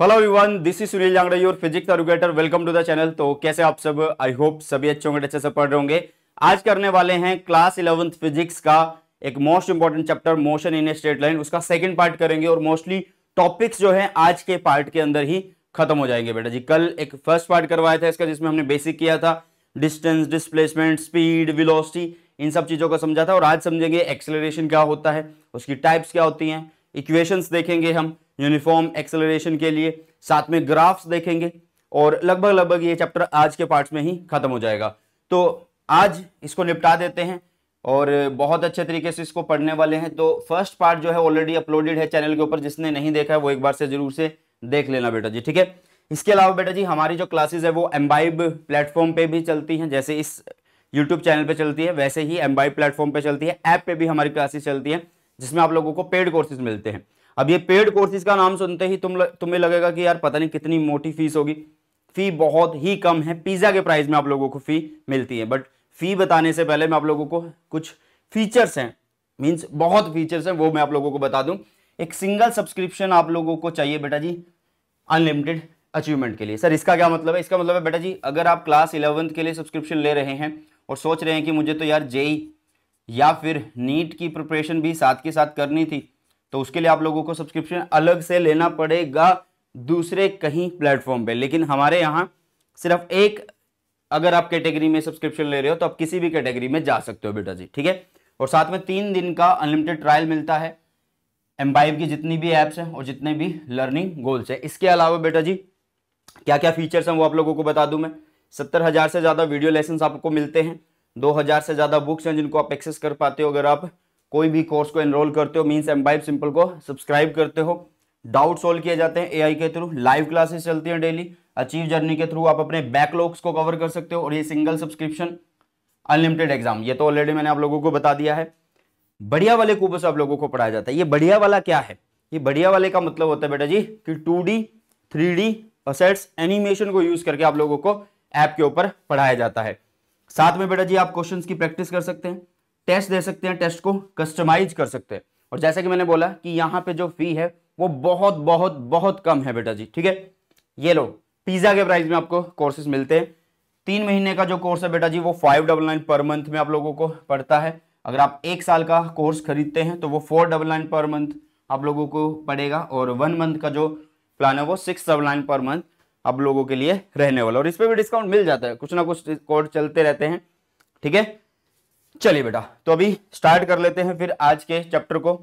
Hello everyone this is Sunil Jangde your physics educator welcome to the channel तो कैसे आप सब आई होप सभी अच्छे होंगे अच्छे से पढ़ रहे होंगे आज करने वाले हैं क्लास इलेवंथ फिजिक्स का एक most important chapter motion in a straight line उसका सेकंड पार्ट करेंगे और मोस्टली टॉपिक्स जो है आज के पार्ट के अंदर ही खत्म हो जाएंगे बेटा जी कल एक फर्स्ट पार्ट करवाया था इसका जिसमें हमने बेसिक किया था डिस्टेंस डिस्प्लेसमेंट स्पीड विलोसिटी इन सब चीज़ों को समझा था और आज समझेंगे एक्सेलरेशन क्या होता है उसकी टाइप्स क्या होती हैं इक्वेशंस देखेंगे हम यूनिफॉर्म एक्सेलरेशन के लिए साथ में ग्राफ्स देखेंगे और लगभग लगभग ये चैप्टर आज के पार्ट्स में ही खत्म हो जाएगा तो आज इसको निपटा देते हैं और बहुत अच्छे तरीके से इसको पढ़ने वाले हैं तो फर्स्ट पार्ट जो है ऑलरेडी अपलोडेड है चैनल के ऊपर जिसने नहीं देखा है वो एक बार से जरूर से देख लेना बेटा जी ठीक है इसके अलावा बेटा जी हमारी जो क्लासेज है वो एम्बाइब प्लेटफॉर्म पर भी चलती हैं जैसे इस यूट्यूब चैनल पर चलती है वैसे ही एम्बाइब प्लेटफॉर्म पर चलती है ऐप पर भी हमारी क्लासेज चलती हैं जिसमें आप लोगों को पेड कोर्सेज मिलते हैं अब ये पेड कोर्सेज का नाम सुनते ही तुम तुम्हें लगेगा कि यार पता नहीं कितनी मोटी फीस होगी फी बहुत ही कम है पिज़्ज़ा के प्राइस में आप लोगों को फ़ी मिलती है बट फ़ी बताने से पहले मैं आप लोगों को कुछ फीचर्स हैं मीन्स बहुत फीचर्स हैं वो मैं आप लोगों को बता दूं एक सिंगल सब्सक्रिप्शन आप लोगों को चाहिए बेटा जी अनलिमिटेड अचीवमेंट के लिए सर इसका क्या मतलब है इसका मतलब है बेटा जी अगर आप क्लास इलेवंथ के लिए सब्सक्रिप्शन ले रहे हैं और सोच रहे हैं कि मुझे तो यार जेई e या फिर नीट की प्रिपरेशन भी साथ के साथ करनी थी तो उसके लिए आप लोगों को सब्सक्रिप्शन अलग से लेना पड़ेगा दूसरे कहीं प्लेटफॉर्म पे लेकिन हमारे यहाँ सिर्फ एक अगर आप कैटेगरी में सब्सक्रिप्शन ले रहे हो तो आप किसी भी कैटेगरी में जा सकते हो बेटा जी ठीक है और साथ में तीन दिन का अनलिमिटेड ट्रायल मिलता है एम की जितनी भी एप्स हैं और जितने भी लर्निंग गोल्स हैं इसके अलावा बेटा जी क्या क्या फीचर्स हैं वो आप लोगों को बता दूं मैं सत्तर हज़ार से ज़्यादा वीडियो लेसन आपको मिलते हैं दो हज़ार से ज़्यादा बुक्स हैं जिनको आप एक्सेस कर पाते हो अगर आप कोई भी कोर्स को एनरोल करते हो मीन्स एम्बाइब सिंपल को सब्सक्राइब करते हो डाउट सोल्व किए जाते हैं एआई के थ्रू लाइव क्लासेस चलती हैं डेली अचीव जर्नी के थ्रू आप अपने बैकलॉग्स को कवर कर सकते हो और ये सिंगल सब्सक्रिप्शन अनलिमिटेड एग्जाम ये तो ऑलरेडी मैंने आप लोगों को बता दिया है बढ़िया वाले कूपों से आप लोगों को पढ़ाया जाता है ये बढ़िया वाला क्या है ये बढ़िया वाले का मतलब होता है बेटा जी कि two D three D assets animation को यूज करके आप लोगों को ऐप के ऊपर पढ़ाया जाता है साथ में बेटा जी आप क्वेश्चंस की प्रैक्टिस कर सकते हैं टेस्ट दे सकते हैं टेस्ट को कस्टमाइज कर सकते हैं और जैसा कि मैंने बोला कि यहाँ पे जो फी है वो बहुत बहुत बहुत कम है बेटा जी ठीक है ये लो पिज़्ज़ा के प्राइस में आपको कोर्सेज मिलते हैं तीन महीने का जो कोर्स है बेटा जी वो five double nine per month में आप लोगों को पड़ता है अगर आप एक साल का कोर्स खरीदते हैं तो वो four double nine per month आप लोगों को पड़ेगा और वन मंथ का जो प्लान है वो six double nine per month आप लोगों के लिए रहने वाला और इस पर भी डिस्काउंट मिल जाता है कुछ ना कुछ कोड चलते रहते हैं ठीक है चलिए बेटा तो अभी स्टार्ट कर लेते हैं फिर आज के चैप्टर को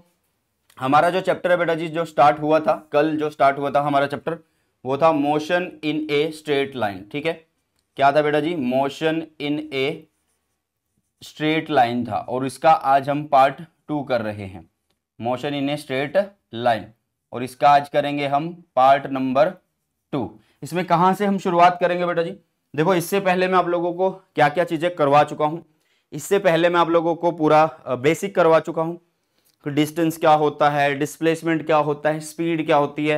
हमारा जो चैप्टर है बेटा जी जो स्टार्ट हुआ था कल जो स्टार्ट हुआ था हमारा चैप्टर वो था motion in a straight line ठीक है क्या था बेटा जी motion in a straight line था और इसका आज हम पार्ट टू कर रहे हैं motion in a straight line और इसका आज करेंगे हम पार्ट नंबर टू इसमें कहाँ से हम शुरुआत करेंगे बेटा जी देखो इससे पहले मैं आप लोगों को क्या क्या चीज़ें करवा चुका हूँ इससे पहले मैं आप लोगों को पूरा बेसिक करवा चुका हूँ कि डिस्टेंस क्या होता है डिस्प्लेसमेंट क्या होता है स्पीड क्या होती है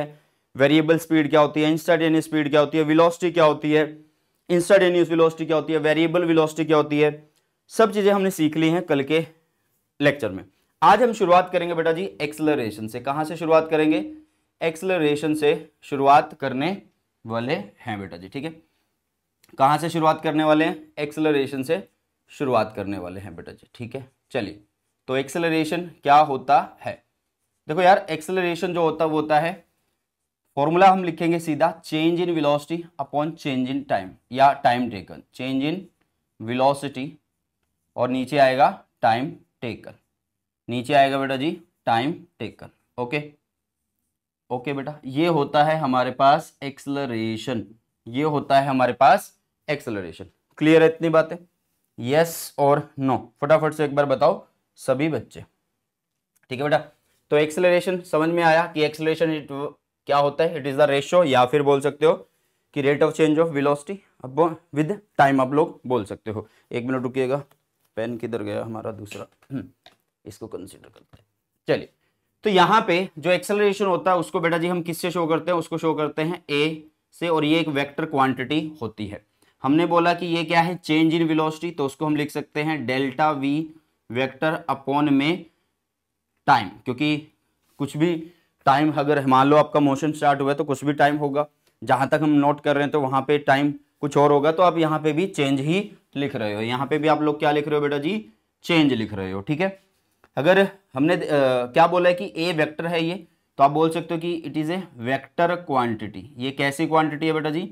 वेरिएबल स्पीड क्या होती है इंस्टाटेनियस स्पीड क्या होती है विलोसिटी क्या होती है इंस्टाटेनियस विलोसिटी क्या होती है वेरिएबल विलोसिटी क्या होती है सब चीज़ें हमने सीख ली हैं कल के लेक्चर में आज हम शुरुआत करेंगे बेटा जी एक्सलरेशन से कहाँ से शुरुआत करेंगे एक्सलरेशन से शुरुआत करने वाले हैं बेटा जी ठीक है कहाँ से शुरुआत करने वाले हैं एक्सलरेशन से शुरुआत करने वाले हैं बेटा जी ठीक है चलिए तो एक्सेलरेशन क्या होता है देखो यार एक्सेलरेशन जो होता है वो होता है फॉर्मूला हम लिखेंगे सीधा change in velocity upon change in time या time taken change in velocity और नीचे आएगा टाइम टेकन नीचे आएगा बेटा जी टाइम टेकन ओके ओके बेटा ये होता है हमारे पास एक्सलरेशन ये होता है हमारे पास एक्सलरेशन क्लियर है इतनी बातें यस और नो फटाफट से एक बार बताओ सभी बच्चे ठीक है बेटा तो एक्सेलरेशन समझ में आया कि एक्सेलरेशन इट क्या होता है इट इज़ द रेशो या फिर बोल सकते हो कि rate of change of velocity अब विद टाइम आप लोग बोल सकते हो एक मिनट रुकिएगा पेन किधर गया हमारा दूसरा हम्म, इसको कंसिडर करते हैं चलिए तो यहाँ पे जो एक्सेलरेशन होता है उसको बेटा जी हम किससे शो करते हैं उसको शो करते हैं ए से और ये एक वेक्टर क्वांटिटी होती है हमने बोला कि ये क्या है चेंज इन वेलोसिटी तो उसको हम लिख सकते हैं डेल्टा वी वेक्टर अपॉन में टाइम क्योंकि कुछ भी टाइम अगर मान लो आपका मोशन स्टार्ट हुआ है तो कुछ भी टाइम होगा जहां तक हम नोट कर रहे हैं तो वहां पे टाइम कुछ और होगा तो आप यहाँ पे भी चेंज ही लिख रहे हो यहाँ पे भी आप लोग क्या लिख रहे हो बेटा जी चेंज लिख रहे हो ठीक है अगर हमने आ, क्या बोला है कि ए वैक्टर है ये तो आप बोल सकते हो कि it is a vector quantity ये कैसी क्वांटिटी है बेटा जी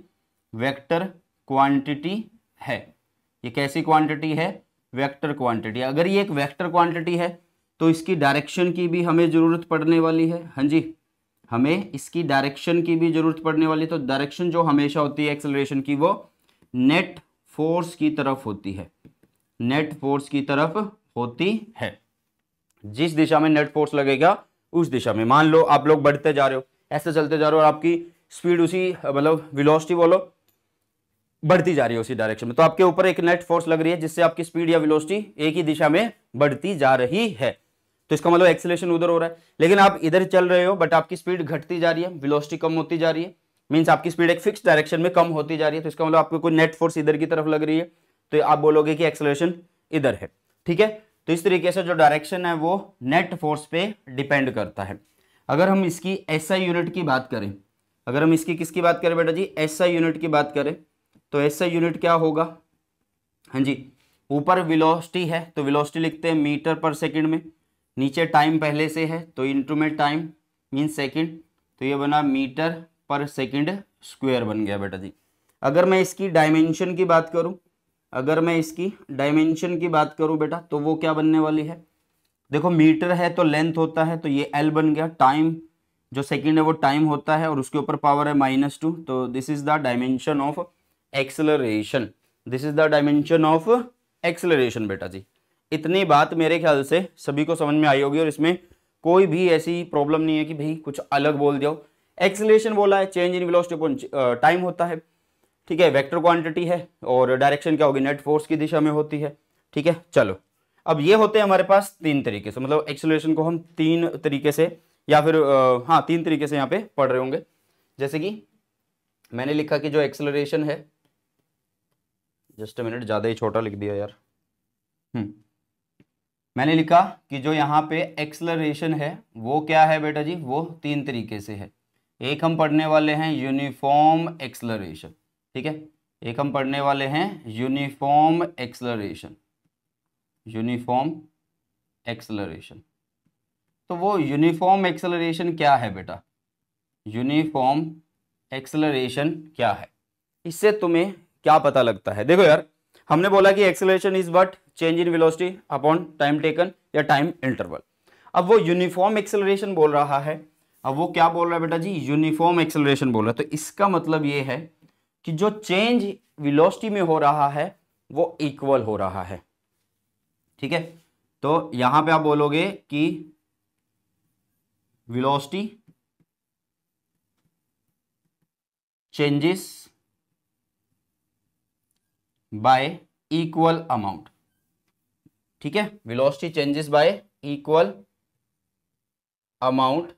वैक्टर क्वांटिटी है ये कैसी क्वांटिटी है वेक्टर क्वांटिटी अगर ये एक वेक्टर क्वांटिटी है तो इसकी डायरेक्शन की भी हमें ज़रूरत पड़ने वाली है हाँ जी हमें इसकी डायरेक्शन की भी ज़रूरत पड़ने वाली है तो डायरेक्शन जो हमेशा होती है एक्सेलरेशन की वो नेट फोर्स की तरफ होती है नेट फोर्स की तरफ होती है जिस दिशा में नेट फोर्स लगेगा उस दिशा में मान लो आप लोग बढ़ते जा रहे हो ऐसे चलते जा रहे हो और आपकी स्पीड उसी मतलब विलोसिटी बोलो बढ़ती जा रही है उसी डायरेक्शन में तो आपके ऊपर एक नेट फोर्स लग रही है जिससे आपकी स्पीड या विलोसिटी एक ही दिशा में बढ़ती जा रही है तो इसका मतलब एक्सेलेशन उधर हो रहा है लेकिन आप इधर चल रहे हो बट आपकी स्पीड घटती जा रही है विलोसिटी कम होती जा रही है मीन्स आपकी स्पीड एक फिक्स डायरेक्शन में कम होती जा रही है तो इसका मतलब आपको कोई नेट फोर्स इधर की तरफ लग रही है तो आप बोलोगे कि एक्सेलेशन इधर है ठीक है तो इस तरीके से जो डायरेक्शन है वो नेट फोर्स पे डिपेंड करता है अगर हम इसकी एसआई यूनिट की बात करें अगर हम इसकी किसकी बात करें बेटा जी एसआई यूनिट की बात करें तो ऐसा यूनिट क्या होगा हाँ जी ऊपर विलोसिटी है तो विलोसिटी लिखते हैं मीटर पर सेकंड में नीचे टाइम पहले से है तो इंटू में टाइम मीन सेकंड तो ये बना मीटर पर सेकंड स्क्वायर बन गया बेटा जी अगर मैं इसकी डायमेंशन की बात करूं अगर मैं इसकी डायमेंशन की बात करूं बेटा तो वो क्या बनने वाली है देखो मीटर है तो लेंथ होता है तो ये एल बन गया टाइम जो सेकेंड है वो टाइम होता है और उसके ऊपर पावर है माइनस टू तो this is the dimension of acceleration this is the dimension of acceleration बेटा जी इतनी बात मेरे ख्याल से सभी को समझ में आई होगी और इसमें कोई भी ऐसी प्रॉब्लम नहीं है कि भाई कुछ अलग बोल दो एक्सलेशन बोला है change in velocity upon time होता है ठीक है वेक्टर क्वांटिटी है और डायरेक्शन क्या होगी नेट फोर्स की दिशा में होती है ठीक है चलो अब ये होते हैं हमारे पास तीन तरीके से मतलब एक्सलेशन को हम तीन तरीके से या फिर हाँ तीन तरीके से यहाँ पे पढ़ रहे होंगे जैसे कि मैंने लिखा कि जो एक्सलरेशन है जस्ट मिनट ज़्यादा ही छोटा लिख दिया यार हम्म। मैंने लिखा कि जो यहाँ पे एक्सलरेशन है वो क्या है बेटा जी वो तीन तरीके से है एक हम पढ़ने वाले हैं यूनिफॉर्म एक्सलरेशन ठीक है एक हम पढ़ने वाले हैं यूनिफॉर्म एक्सलरेशन यूनिफॉर्म एक्सलरेशन तो वो यूनिफॉर्म एक्सलरेशन क्या है बेटा यूनिफॉर्म एक्सलरेशन क्या है इससे तुम्हें क्या पता लगता है देखो यार हमने बोला कि acceleration is but change in velocity upon time taken या टाइम इंटरवल अब वो यूनिफॉर्म एक्सेलरेशन बोल रहा है अब वो क्या बोल रहा है बेटा जी यूनिफॉर्म एक्सेलरेशन बोल रहा है तो इसका मतलब ये है कि जो चेंज विलोसिटी में हो रहा है वो इक्वल हो रहा है ठीक है तो यहां पे आप बोलोगे कि velocity changes by equal amount ठीक है velocity changes by equal amount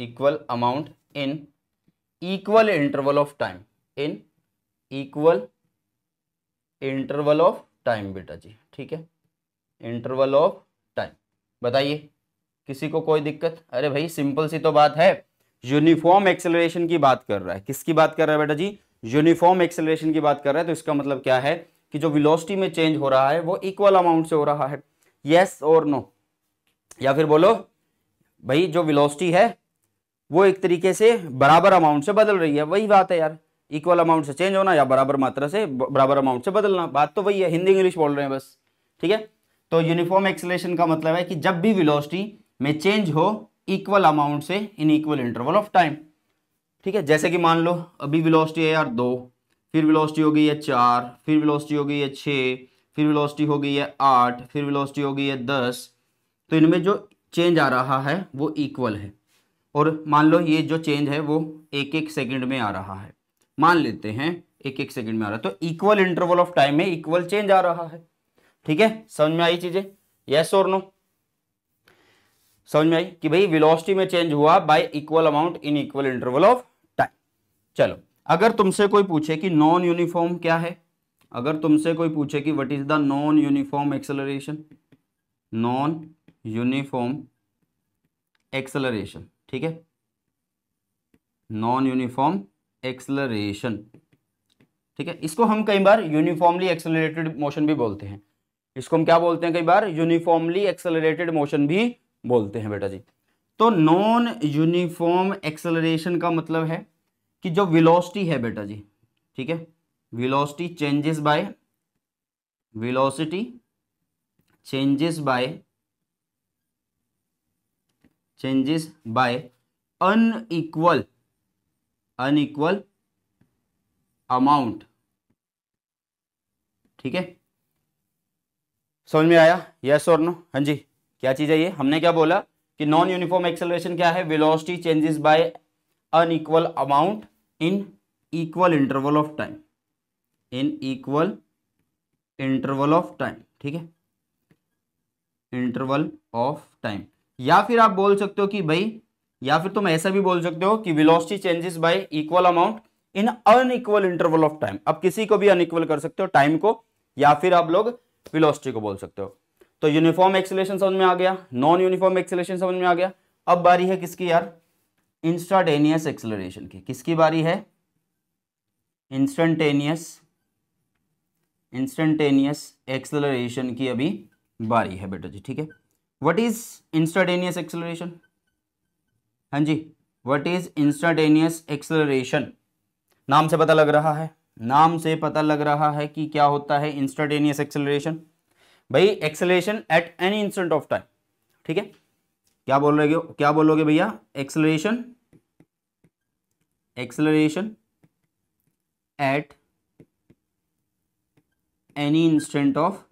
equal amount in equal interval of time in equal interval of time बेटा जी ठीक है इंटरवल ऑफ टाइम बताइए किसी को कोई दिक्कत अरे भाई सिंपल सी तो बात है यूनिफॉर्म एक्सेलरेशन की बात कर रहा है किसकी बात कर रहा है बेटा जी यूनिफॉर्म एक्सेलरेशन की बात कर रहे हैं तो इसका मतलब क्या है कि जो विलोसिटी में चेंज हो रहा है वो इक्वल अमाउंट से हो रहा है यस और नो या फिर बोलो भाई जो विलोसिटी है वो एक तरीके से बराबर अमाउंट से बदल रही है वही बात है यार इक्वल अमाउंट से चेंज होना या बराबर मात्रा से बराबर अमाउंट से बदलना बात तो वही है हिंदी इंग्लिश बोल रहे हैं बस ठीक है तो यूनिफॉर्म एक्सलेशन का मतलब है कि जब भी विलोसिटी में चेंज हो इक्वल अमाउंट से in equal interval of time ठीक है जैसे कि मान लो अभी विलोस्टी है यार दो फिर विलोस्टी हो गई है चार फिर विलोस्टी हो गई है छः फिर विलोस्टी हो गई है आठ फिर विलोस्टी हो गई है दस तो इनमें जो चेंज आ रहा है वो इक्वल है और मान लो ये जो चेंज है वो एक एक सेकंड में आ रहा है मान लेते हैं एक एक सेकंड में आ रहा है तो इक्वल इंटरवल ऑफ टाइम में इक्वल चेंज आ रहा है ठीक है समझ में आई चीजें यस और नो समझ में आई कि भाई वेलोसिटी में चेंज हुआ by equal amount in equal interval of चलो अगर तुमसे कोई पूछे कि नॉन यूनिफॉर्म क्या है अगर तुमसे कोई पूछे कि what is the non uniform acceleration non uniform acceleration ठीक है नॉन यूनिफॉर्म एक्सेलरेशन ठीक है इसको हम कई बार यूनिफॉर्मली एक्सेलरेटेड मोशन भी बोलते हैं इसको हम क्या बोलते हैं कई बार यूनिफॉर्मली एक्सेलरेटेड मोशन भी बोलते हैं बेटा जी तो नॉन यूनिफॉर्म एक्सेलरेशन का मतलब है कि जो विलोसिटी है बेटा जी ठीक है velocity changes by velocity changes by changes by unequal unequal amount ठीक है समझ में आया यस और नो हाँ जी क्या चीज़ है ये हमने क्या बोला कि नॉन यूनिफॉर्म एक्सेलरेशन क्या है velocity changes by equal amount in equal interval of time in equal interval of time ठीक है इंटरवल ऑफ टाइम या फिर आप बोल सकते हो कि भाई या फिर तुम ऐसा भी बोल सकते हो कि velocity changes by equal amount in unequal interval of time आप किसी को भी अनइक्वल कर सकते हो टाइम को या फिर आप लोग वेलोसिटी को बोल सकते हो तो यूनिफॉर्म एक्सेलेशन समझ में आ गया नॉन यूनिफॉर्म एक्सेलेशन समझ में आ गया अब बारी है किसकी यार इंस्टाटेनियस एक्सेलरेशन की किसकी बारी है इंस्टेंटेनियस इंस्टेंटेनियस एक्सेलरेशन की अभी बारी है बेटा जी ठीक है व्हाट इज इंस्टाटेनियस एक्सेलरेशन हाँ जी व्हाट इज इंस्टाटेनियस एक्सेलरेशन नाम से पता लग रहा है नाम से पता लग रहा है कि क्या होता है इंस्टाटेनियस एक्सेलरेशन भाई acceleration at any instant of time ठीक है क्या बोल रहे हो क्या बोलोगे भैया acceleration acceleration at any instant of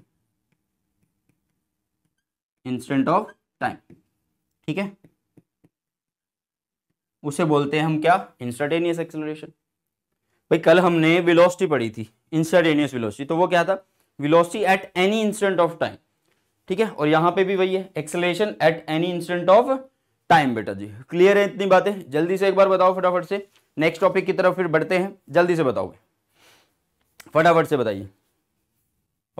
instant of time ठीक है उसे बोलते हैं हम क्या इंस्टाटेनियस एक्सलरेशन भाई कल हमने वेलोसिटी पढ़ी थी इंस्टाटेनियस वेलोसिटी तो वो क्या था velocity at any instant of time ठीक है और यहां पे भी वही है acceleration at any instant of time बेटा जी क्लियर है इतनी बातें जल्दी से एक बार बताओ फटाफट से नेक्स्ट टॉपिक की तरफ फिर बढ़ते हैं जल्दी से बताओगे फटाफट से बताइए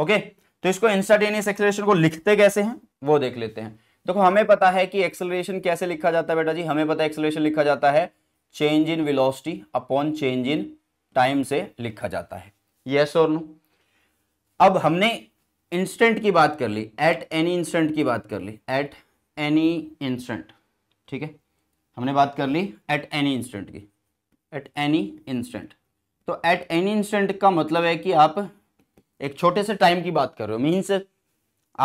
ओके तो इसको इंस्टाटेनियस एक्सलेशन को लिखते कैसे हैं वो देख लेते हैं देखो तो हमें पता है कि एक्सलेशन कैसे लिखा जाता है बेटा जी हमें पता है एक्सलेशन लिखा जाता है change in velocity upon change in time से लिखा जाता है यस और नो अब हमने इंस्टेंट की बात कर ली एट एनी इंस्टेंट की बात कर ली एट एनी इंस्टेंट ठीक है हमने बात कर ली एट एनी इंस्टेंट की एट एनी इंस्टेंट तो एट एनी इंस्टेंट का मतलब है कि आप एक छोटे से टाइम की बात कर रहे हो मीन्स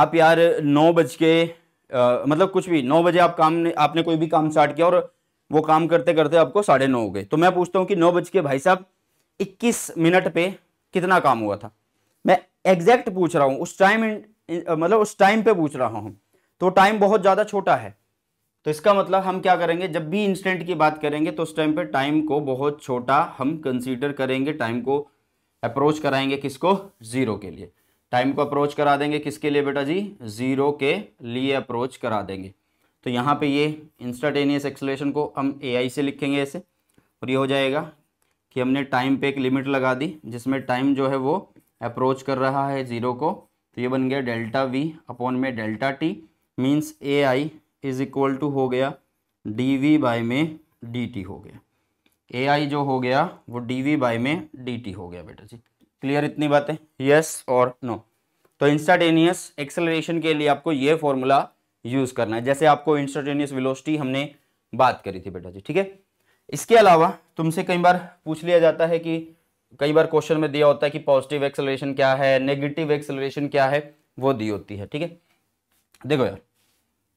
आप यार नौ बज के आ, मतलब कुछ भी नौ बजे आप काम ने आपने कोई भी काम स्टार्ट किया और वो काम करते करते आपको साढ़े नौ हो गए तो मैं पूछता हूँ कि नौ बज के भाई साहब इक्कीस मिनट पे कितना काम हुआ था मैं एग्जैक्ट पूछ रहा हूँ उस टाइम मतलब उस टाइम पे पूछ रहा हूँ तो टाइम बहुत ज़्यादा छोटा है तो इसका मतलब हम क्या करेंगे जब भी इंस्टेंट की बात करेंगे तो उस टाइम पे टाइम को बहुत छोटा हम कंसीडर करेंगे टाइम को अप्रोच कराएंगे किसको ज़ीरो के लिए टाइम को अप्रोच करा देंगे किसके लिए बेटा जी ज़ीरो के लिए अप्रोच करा देंगे तो यहाँ पे ये इंस्टाटेनियस एक्सलेशन को हम ए से लिखेंगे ऐसे और ये हो जाएगा कि हमने टाइम पे एक लिमिट लगा दी जिसमें टाइम जो है वो अप्रोच कर रहा है जीरो को तो ये बन गया डेल्टा वी अपॉन में delta T means A I is equal to हो गया डी वी बाई में डी टी हो गया ए आई जो हो गया वो डी वी बाई में डी टी हो गया बेटा जी क्लियर इतनी बातें यस और नो तो इंस्टाटेनियस एक्सेलरेशन के लिए आपको ये फॉर्मूला यूज़ करना है जैसे आपको इंस्टाटेनियस वेलोसिटी हमने बात करी थी बेटा जी ठीक है इसके अलावा तुमसे कई बार पूछ लिया जाता है कि कई बार क्वेश्चन में दिया होता है कि पॉजिटिव एक्सेलरेशन क्या है नेगेटिव एक्सेलरेशन क्या है वो दी होती है ठीक है देखो यार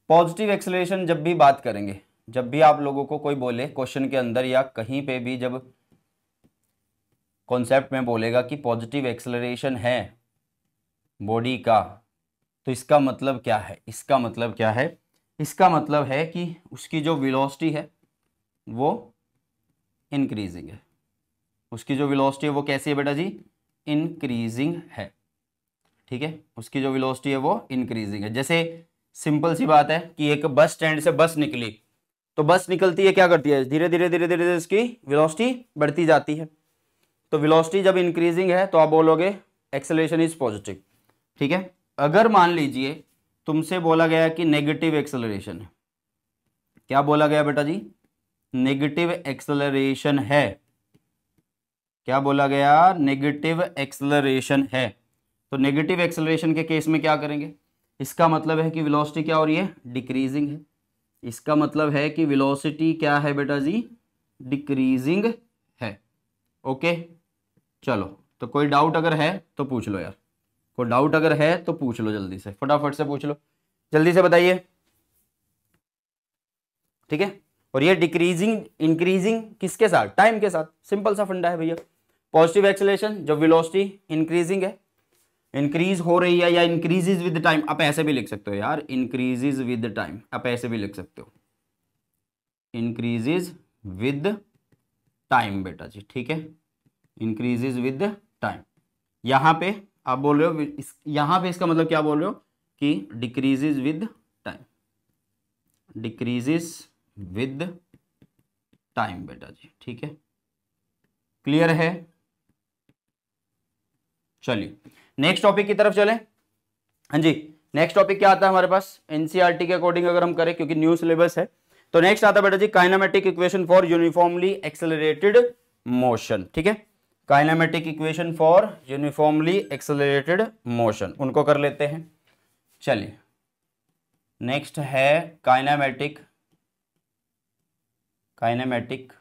पॉजिटिव एक्सेलरेशन जब भी बात करेंगे जब भी आप लोगों को कोई बोले क्वेश्चन के अंदर या कहीं पे भी जब कॉन्सेप्ट में बोलेगा कि पॉजिटिव एक्सेलरेशन है बॉडी का तो इसका मतलब क्या है इसका मतलब क्या है इसका मतलब है कि उसकी जो विलोसिटी है वो इंक्रीजिंग है उसकी जो विलोसिटी है वो कैसी है बेटा जी इंक्रीजिंग है ठीक है उसकी जो विलोसिटी है वो इंक्रीजिंग है जैसे सिंपल सी बात है कि एक बस स्टैंड से बस निकली तो बस निकलती है क्या करती है धीरे धीरे धीरे धीरे धीरे इसकी विलोसिटी बढ़ती जाती है तो विलोसिटी जब इंक्रीजिंग है तो आप बोलोगे एक्सेलेशन इज पॉजिटिव ठीक है अगर मान लीजिए तुमसे बोला गया कि नेगेटिव एक्सेलरेशन है क्या बोला गया बेटा जी नेगेटिव एक्सेलरेशन है क्या बोला गया नेगेटिव एक्सलरेशन है तो नेगेटिव एक्सलरेशन के केस में क्या करेंगे इसका मतलब है कि विलोसिटी क्या हो रही है डिक्रीजिंग है इसका मतलब है कि विलोसिटी क्या है बेटा जी डिक्रीजिंग है ओके चलो तो कोई डाउट अगर है तो पूछ लो यार कोई डाउट अगर है तो पूछ लो जल्दी से फटाफट से पूछ लो जल्दी से बताइए ठीक है और ये डिक्रीजिंग इंक्रीजिंग किसके साथ टाइम के साथ सिंपल सा फंडा है भैया पॉजिटिव एक्सेलेशन जब विलोसिटी इंक्रीजिंग है इंक्रीज हो रही है या इंक्रीजेज विद टाइम आप ऐसे भी लिख सकते हो यार इंक्रीजेज विद टाइम आप ऐसे भी लिख सकते हो इंक्रीजेज विद टाइम बेटा जी ठीक है इंक्रीजेज विद टाइम यहां पे आप बोल रहे हो इस यहाँ पे इसका मतलब क्या बोल रहे हो कि decreases with time decreases with time बेटा जी ठीक है क्लियर है चलिए नेक्स्ट टॉपिक की तरफ चले हाँ जी नेक्स्ट टॉपिक क्या आता है हमारे पास एनसीईआरटी e के अकॉर्डिंग अगर हम करें क्योंकि न्यू सिलेबस है तो नेक्स्ट आता है बेटा जी kinematic equation for uniformly accelerated motion ठीक है kinematic equation for uniformly accelerated motion उनको कर लेते हैं चलिए नेक्स्ट है kinematic kinematic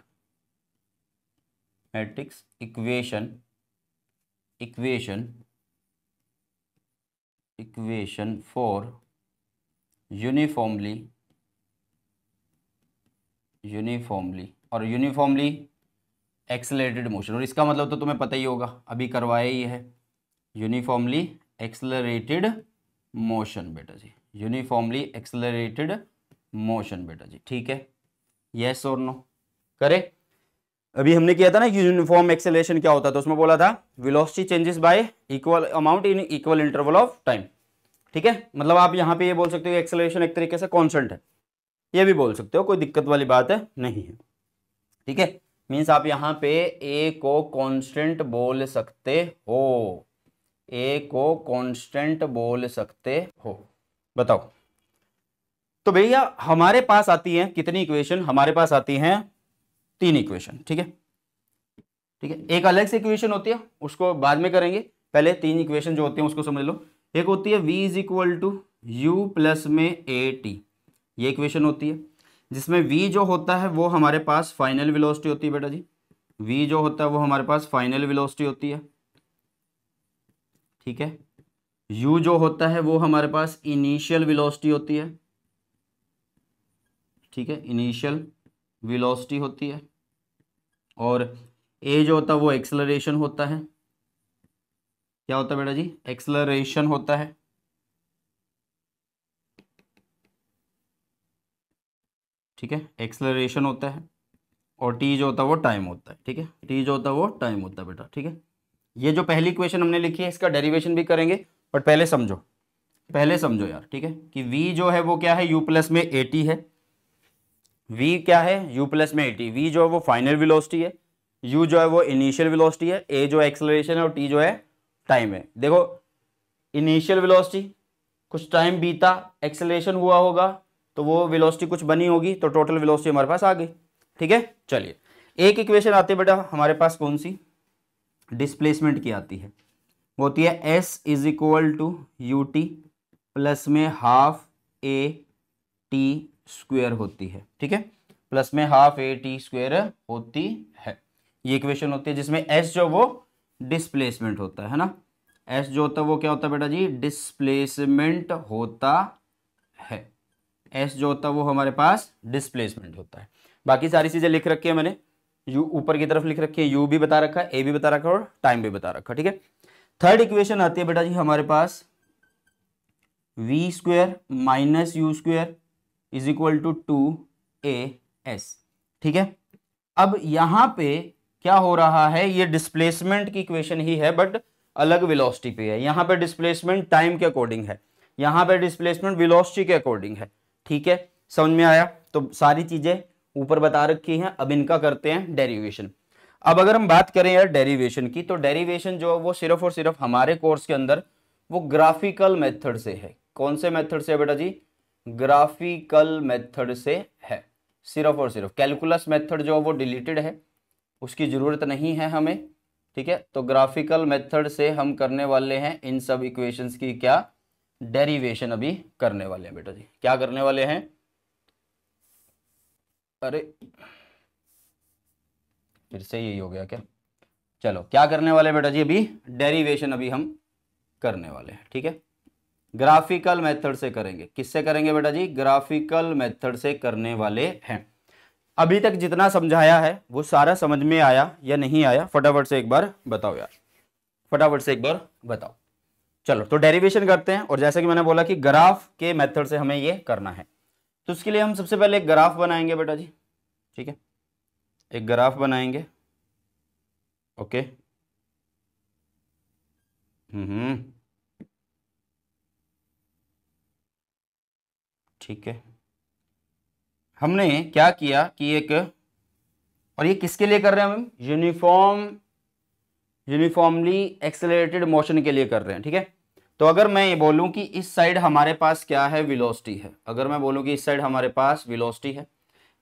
matrix equation equation equation for uniformly uniformly और यूनिफॉर्मली एक्सलेटेड मोशन और इसका मतलब तो तुम्हें पता ही होगा अभी करवाया ही है यूनिफॉर्मली एक्सलरेटेड मोशन बेटा जी यूनिफॉर्मली एक्सलरेटेड मोशन बेटा जी ठीक है येस और नो करे अभी हमने किया था ना यूनिफॉर्म एक्सेलेशन क्या होता है तो उसमें बोला था velocity changes by equal amount in equal interval of time ठीक है मतलब आप यहाँ पे ये बोल सकते हो एक्सेलेशन एक तरीके से कॉन्स्टेंट है ये भी बोल सकते हो कोई दिक्कत वाली बात है नहीं है ठीक है मीन्स आप यहाँ पे ए को कॉन्स्टेंट बोल सकते हो ए को कॉन्स्टेंट बोल सकते हो बताओ तो भैया हमारे पास आती है कितनी इक्वेशन हमारे पास आती हैं तीन इक्वेशन ठीक है ठीक है एक अलग से इक्वेशन होती है उसको बाद में करेंगे पहले तीन इक्वेशन जो होते हैं उसको समझ लो एक होती है v is equal to you plus में ए टी ये इक्वेशन होती है जिसमें v जो होता है वो हमारे पास फाइनल वेलोसिटी होती है बेटा जी v जो होता है वो हमारे पास फाइनल वेलोसिटी होती है ठीक है u जो होता है वो हमारे पास इनिशियल वेलोसिटी होती है ठीक है इनिशियल वेलोसिटी होती है और ए जो होता है वो एक्सलरेशन होता है क्या होता है बेटा जी एक्सलरेशन होता है ठीक है एक्सलरेशन होता है और टी जो होता है वो टाइम होता है ठीक है टी जो होता है वो टाइम होता है बेटा ठीक है ये जो पहली क्वेश्चन हमने लिखी है इसका डेरिवेशन भी करेंगे बट पहले समझो पहले समझो यार ठीक है कि वी जो है वो क्या है यू प्लस में ए टी है v क्या है u प्लस में एटी वी जो है वो फाइनल विलोसिटी है u जो है वो इनिशियल विलोसिटी है a जो एक्सलरेशन है और t जो है टाइम है देखो इनिशियल विलोसिटी कुछ टाइम बीता एक्सेलरेशन हुआ होगा तो वो विलोसिटी कुछ बनी होगी तो टोटल विलोसिटी हमारे पास आ गई ठीक है चलिए एक इक्वेशन आती है बेटा हमारे पास कौन सी डिस्प्लेसमेंट की आती है वो होती है S is equal to U T plus में हाफ ए टी स्क्वेयर होती है ठीक है प्लस में हाफ ए टी स्क्वेयर होती है ये इक्वेशन होती है जिसमें एस जो वो डिस्प्लेसमेंट होता है ना एस जो होता है वो क्या होता है बेटा जी डिस्प्लेसमेंट होता है एस जो होता है वो हमारे पास डिस्प्लेसमेंट होता है बाकी सारी चीज़ें लिख रखी है मैंने यू ऊपर की तरफ लिख रखी है यू भी बता रखा है ए भी बता रखा है और टाइम भी बता रखा ठीक है थर्ड इक्वेशन आती है बेटा जी हमारे पास v square minus u square is equal to two a s ठीक है अब यहाँ पे क्या हो रहा है ये डिस्प्लेसमेंट की इक्वेशन ही है बट अलग वेलोसिटी पे है यहां पे डिस्प्लेसमेंट टाइम के अकॉर्डिंग है यहाँ पे डिस्प्लेसमेंट वेलोसिटी के अकॉर्डिंग है ठीक है समझ में आया तो सारी चीज़ें ऊपर बता रखी हैं अब इनका करते हैं डेरिवेशन अब अगर हम बात करें यार डेरिवेशन की तो डेरिवेशन जो है वो सिर्फ और सिर्फ हमारे कोर्स के अंदर वो ग्राफिकल मेथड से है कौन से मेथड से है बेटा जी ग्राफिकल मेथड से है सिर्फ और सिर्फ कैलकुलस मेथड जो है वो डिलीटेड है उसकी ज़रूरत नहीं है हमें ठीक है तो ग्राफिकल मेथड से हम करने वाले हैं इन सब इक्वेशंस की क्या डेरिवेशन अभी करने वाले हैं बेटा जी क्या करने वाले हैं अरे फिर से यही हो गया क्या चलो क्या करने वाले बेटा जी अभी डेरिवेशन अभी हम करने वाले हैं ठीक है ग्राफिकल मेथड से करेंगे किससे करेंगे बेटा जी ग्राफिकल मेथड से करने वाले हैं अभी तक जितना समझाया है वो सारा समझ में आया या नहीं आया फटाफट से एक बार बताओ यार फटाफट से एक बार बताओ चलो तो डेरिवेशन करते हैं और जैसे कि मैंने बोला कि ग्राफ के मेथड से हमें ये करना है तो उसके लिए हम सबसे पहले एक ग्राफ बनाएंगे बेटा जी ठीक है एक ग्राफ बनाएंगे ओके हम्म, हम्म। ठीक है हमने क्या किया कि एक और ये किसके लिए कर रहे हैं हम यूनिफॉर्म यूनिफॉर्मली एक्सेलरेटेड मोशन के लिए कर रहे हैं ठीक है तो अगर मैं ये बोलूं कि इस साइड हमारे पास क्या है विलोसिटी है अगर मैं बोलूँ कि इस साइड हमारे पास विलोसिटी है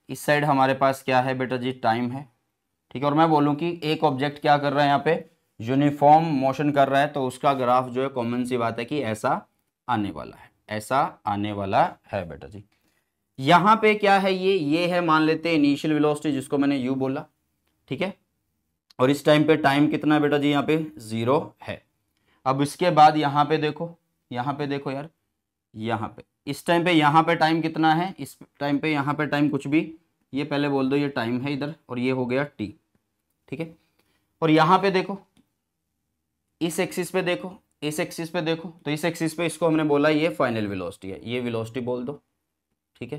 इस साइड हमारे पास क्या है बेटा जी टाइम है ठीक है और मैं बोलूँ कि एक ऑब्जेक्ट क्या कर रहा है यहाँ पे यूनिफॉर्म मोशन कर रहा है तो उसका ग्राफ जो है कॉमन सी बात है कि ऐसा आने वाला है ऐसा आने वाला है बेटा जी यहां पे क्या है ये ये है मान लेते हैं इनिशियल वेलोसिटी जिसको मैंने यू बोला ठीक है और इस टाइम पे टाइम कितना है बेटा जी यहाँ पे ज़ीरो है अब इसके बाद यहां पे देखो यहां पे देखो यार यहां पे इस टाइम पे यहां पे टाइम कितना है इस टाइम पे यहां पे टाइम कुछ भी ये पहले बोल दो ये टाइम है इधर और ये हो गया टी ठीक है और यहां पे देखो इस एक्सिस पे देखो इस एक्सिस पे देखो तो इस एक्सिस पे इसको हमने बोला ये फाइनल वेलोसिटी है ये वेलोसिटी बोल दो ठीक है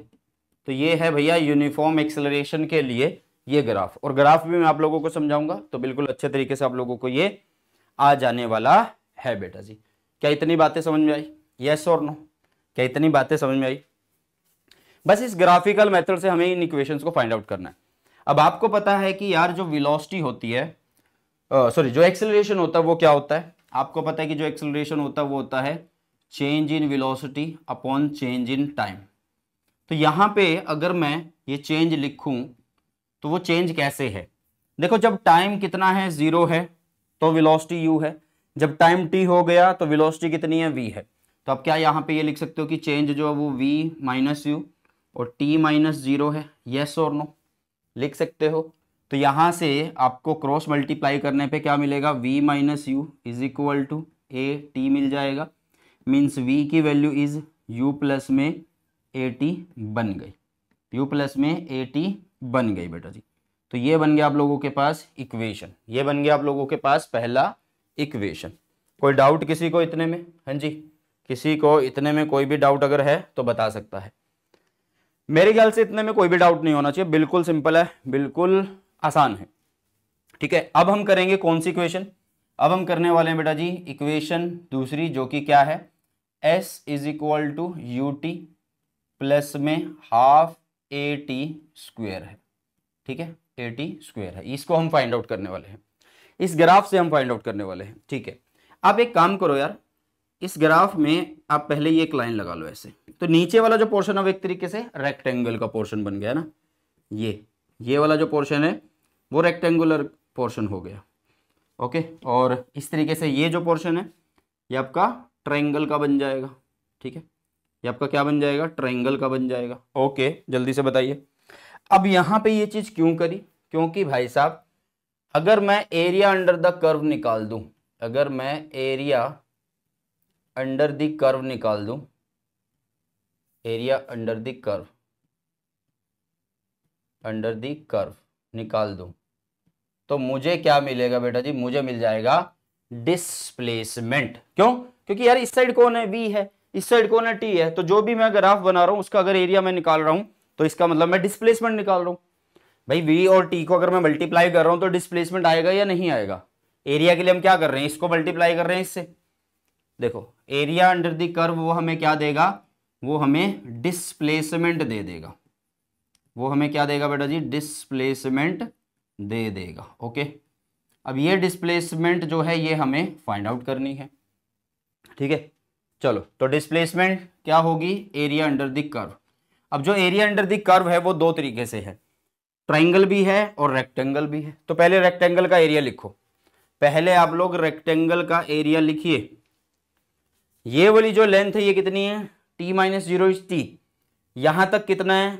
तो ये है भैया यूनिफॉर्म एक्सेलरेशन के लिए ये ग्राफ और ग्राफ भी मैं आप लोगों को समझाऊंगा तो बिल्कुल अच्छे तरीके से आप लोगों को ये आ जाने वाला है बेटा जी क्या इतनी बातें समझ में आई यस और नो क्या इतनी बातें समझ में आई बस इस ग्राफिकल मेथड से हमें इन इक्वेशन को फाइंड आउट करना है अब आपको पता है कि यार जो विलोसिटी होती है सॉरी जो एक्सेलरेशन होता है वो क्या होता है आपको पता है कि जो एक्सेलरेशन होता है वो होता है change in velocity upon change in time तो यहाँ पे अगर मैं ये चेंज लिखूँ तो वो चेंज कैसे है देखो जब टाइम कितना है जीरो है तो विलोसिटी यू है जब टाइम टी हो गया तो विलोसिटी कितनी है वी है तो आप क्या यहाँ पे ये लिख सकते हो कि चेंज जो है वो वी माइनस यू और टी माइनस जीरो है येस और नो लिख सकते हो तो यहाँ से आपको क्रॉस मल्टीप्लाई करने पे क्या मिलेगा v minus u is equal to a t मिल जाएगा मीन्स v की वैल्यू इज u प्लस में ए टी बन गई u प्लस में ए टी बन गई बेटा जी तो ये बन गया आप लोगों के पास इक्वेशन ये बन गया आप लोगों के पास पहला इक्वेशन कोई डाउट किसी को इतने में हाँ जी किसी को इतने में कोई भी डाउट अगर है तो बता सकता है मेरे ख्याल से इतने में कोई भी डाउट नहीं होना चाहिए बिल्कुल सिंपल है बिल्कुल आसान है ठीक है अब हम करेंगे कौन सी इक्वेशन अब हम करने वाले हैं बेटा जी इक्वेशन दूसरी जो कि क्या है S is equal to U T plus में हाफ ए टी स्क्वेयर है ठीक है ए टी स्क्वेयर है इसको हम फाइंड आउट करने वाले हैं इस ग्राफ से हम फाइंड आउट करने वाले हैं ठीक है आप एक काम करो यार इस ग्राफ में आप पहले ये एक लाइन लगा लो ऐसे तो नीचे वाला जो पोर्शन है वो एक तरीके से रेक्टेंगल का पोर्शन बन गया ना ये ये वाला जो पोर्शन है वो रेक्टेंगुलर पोर्शन हो गया ओके और इस तरीके से ये जो पोर्शन है ये आपका ट्रायंगल का बन जाएगा ठीक है ये आपका क्या बन जाएगा ट्रायंगल का बन जाएगा ओके जल्दी से बताइए अब यहां पे ये चीज़ क्यों करी क्योंकि भाई साहब अगर मैं एरिया अंडर द कर्व निकाल दूं अगर मैं एरिया अंडर द कर्व निकाल दू area under the curve under the curve निकाल दूं तो मुझे क्या मिलेगा बेटा जी मुझे मिल जाएगा डिस्प्लेसमेंट क्यों क्योंकि यार इस साइड कौन है वी है इस साइड कौन है टी है तो जो भी मैं ग्राफ बना रहा हूं उसका अगर एरिया मैं निकाल रहा हूं तो इसका मतलब मैं डिस्प्लेसमेंट निकाल रहा हूं भाई वी और टी को अगर मैं मल्टीप्लाई कर रहा हूं तो डिस्प्लेसमेंट आएगा या नहीं आएगा एरिया के लिए हम क्या कर रहे हैं इसको मल्टीप्लाई कर रहे हैं इससे देखो एरिया अंडर दी कर्व वो हमें क्या देगा वो हमें डिस्प्लेसमेंट दे देगा वो हमें क्या देगा बेटा जी डिस्प्लेसमेंट दे देगा ओके अब ये डिस्प्लेसमेंट जो है ये हमें फाइंड आउट करनी है ठीक है चलो तो डिस्प्लेसमेंट क्या होगी एरिया अंडर द कर्व अब जो एरिया अंडर द कर्व है वो दो तरीके से है ट्राइंगल भी है और रेक्टेंगल भी है तो पहले रेक्टेंगल का एरिया लिखो पहले आप लोग रेक्टेंगल का एरिया लिखिए ये वाली जो लेंथ है ये कितनी है t minus zero is t यहां तक कितना है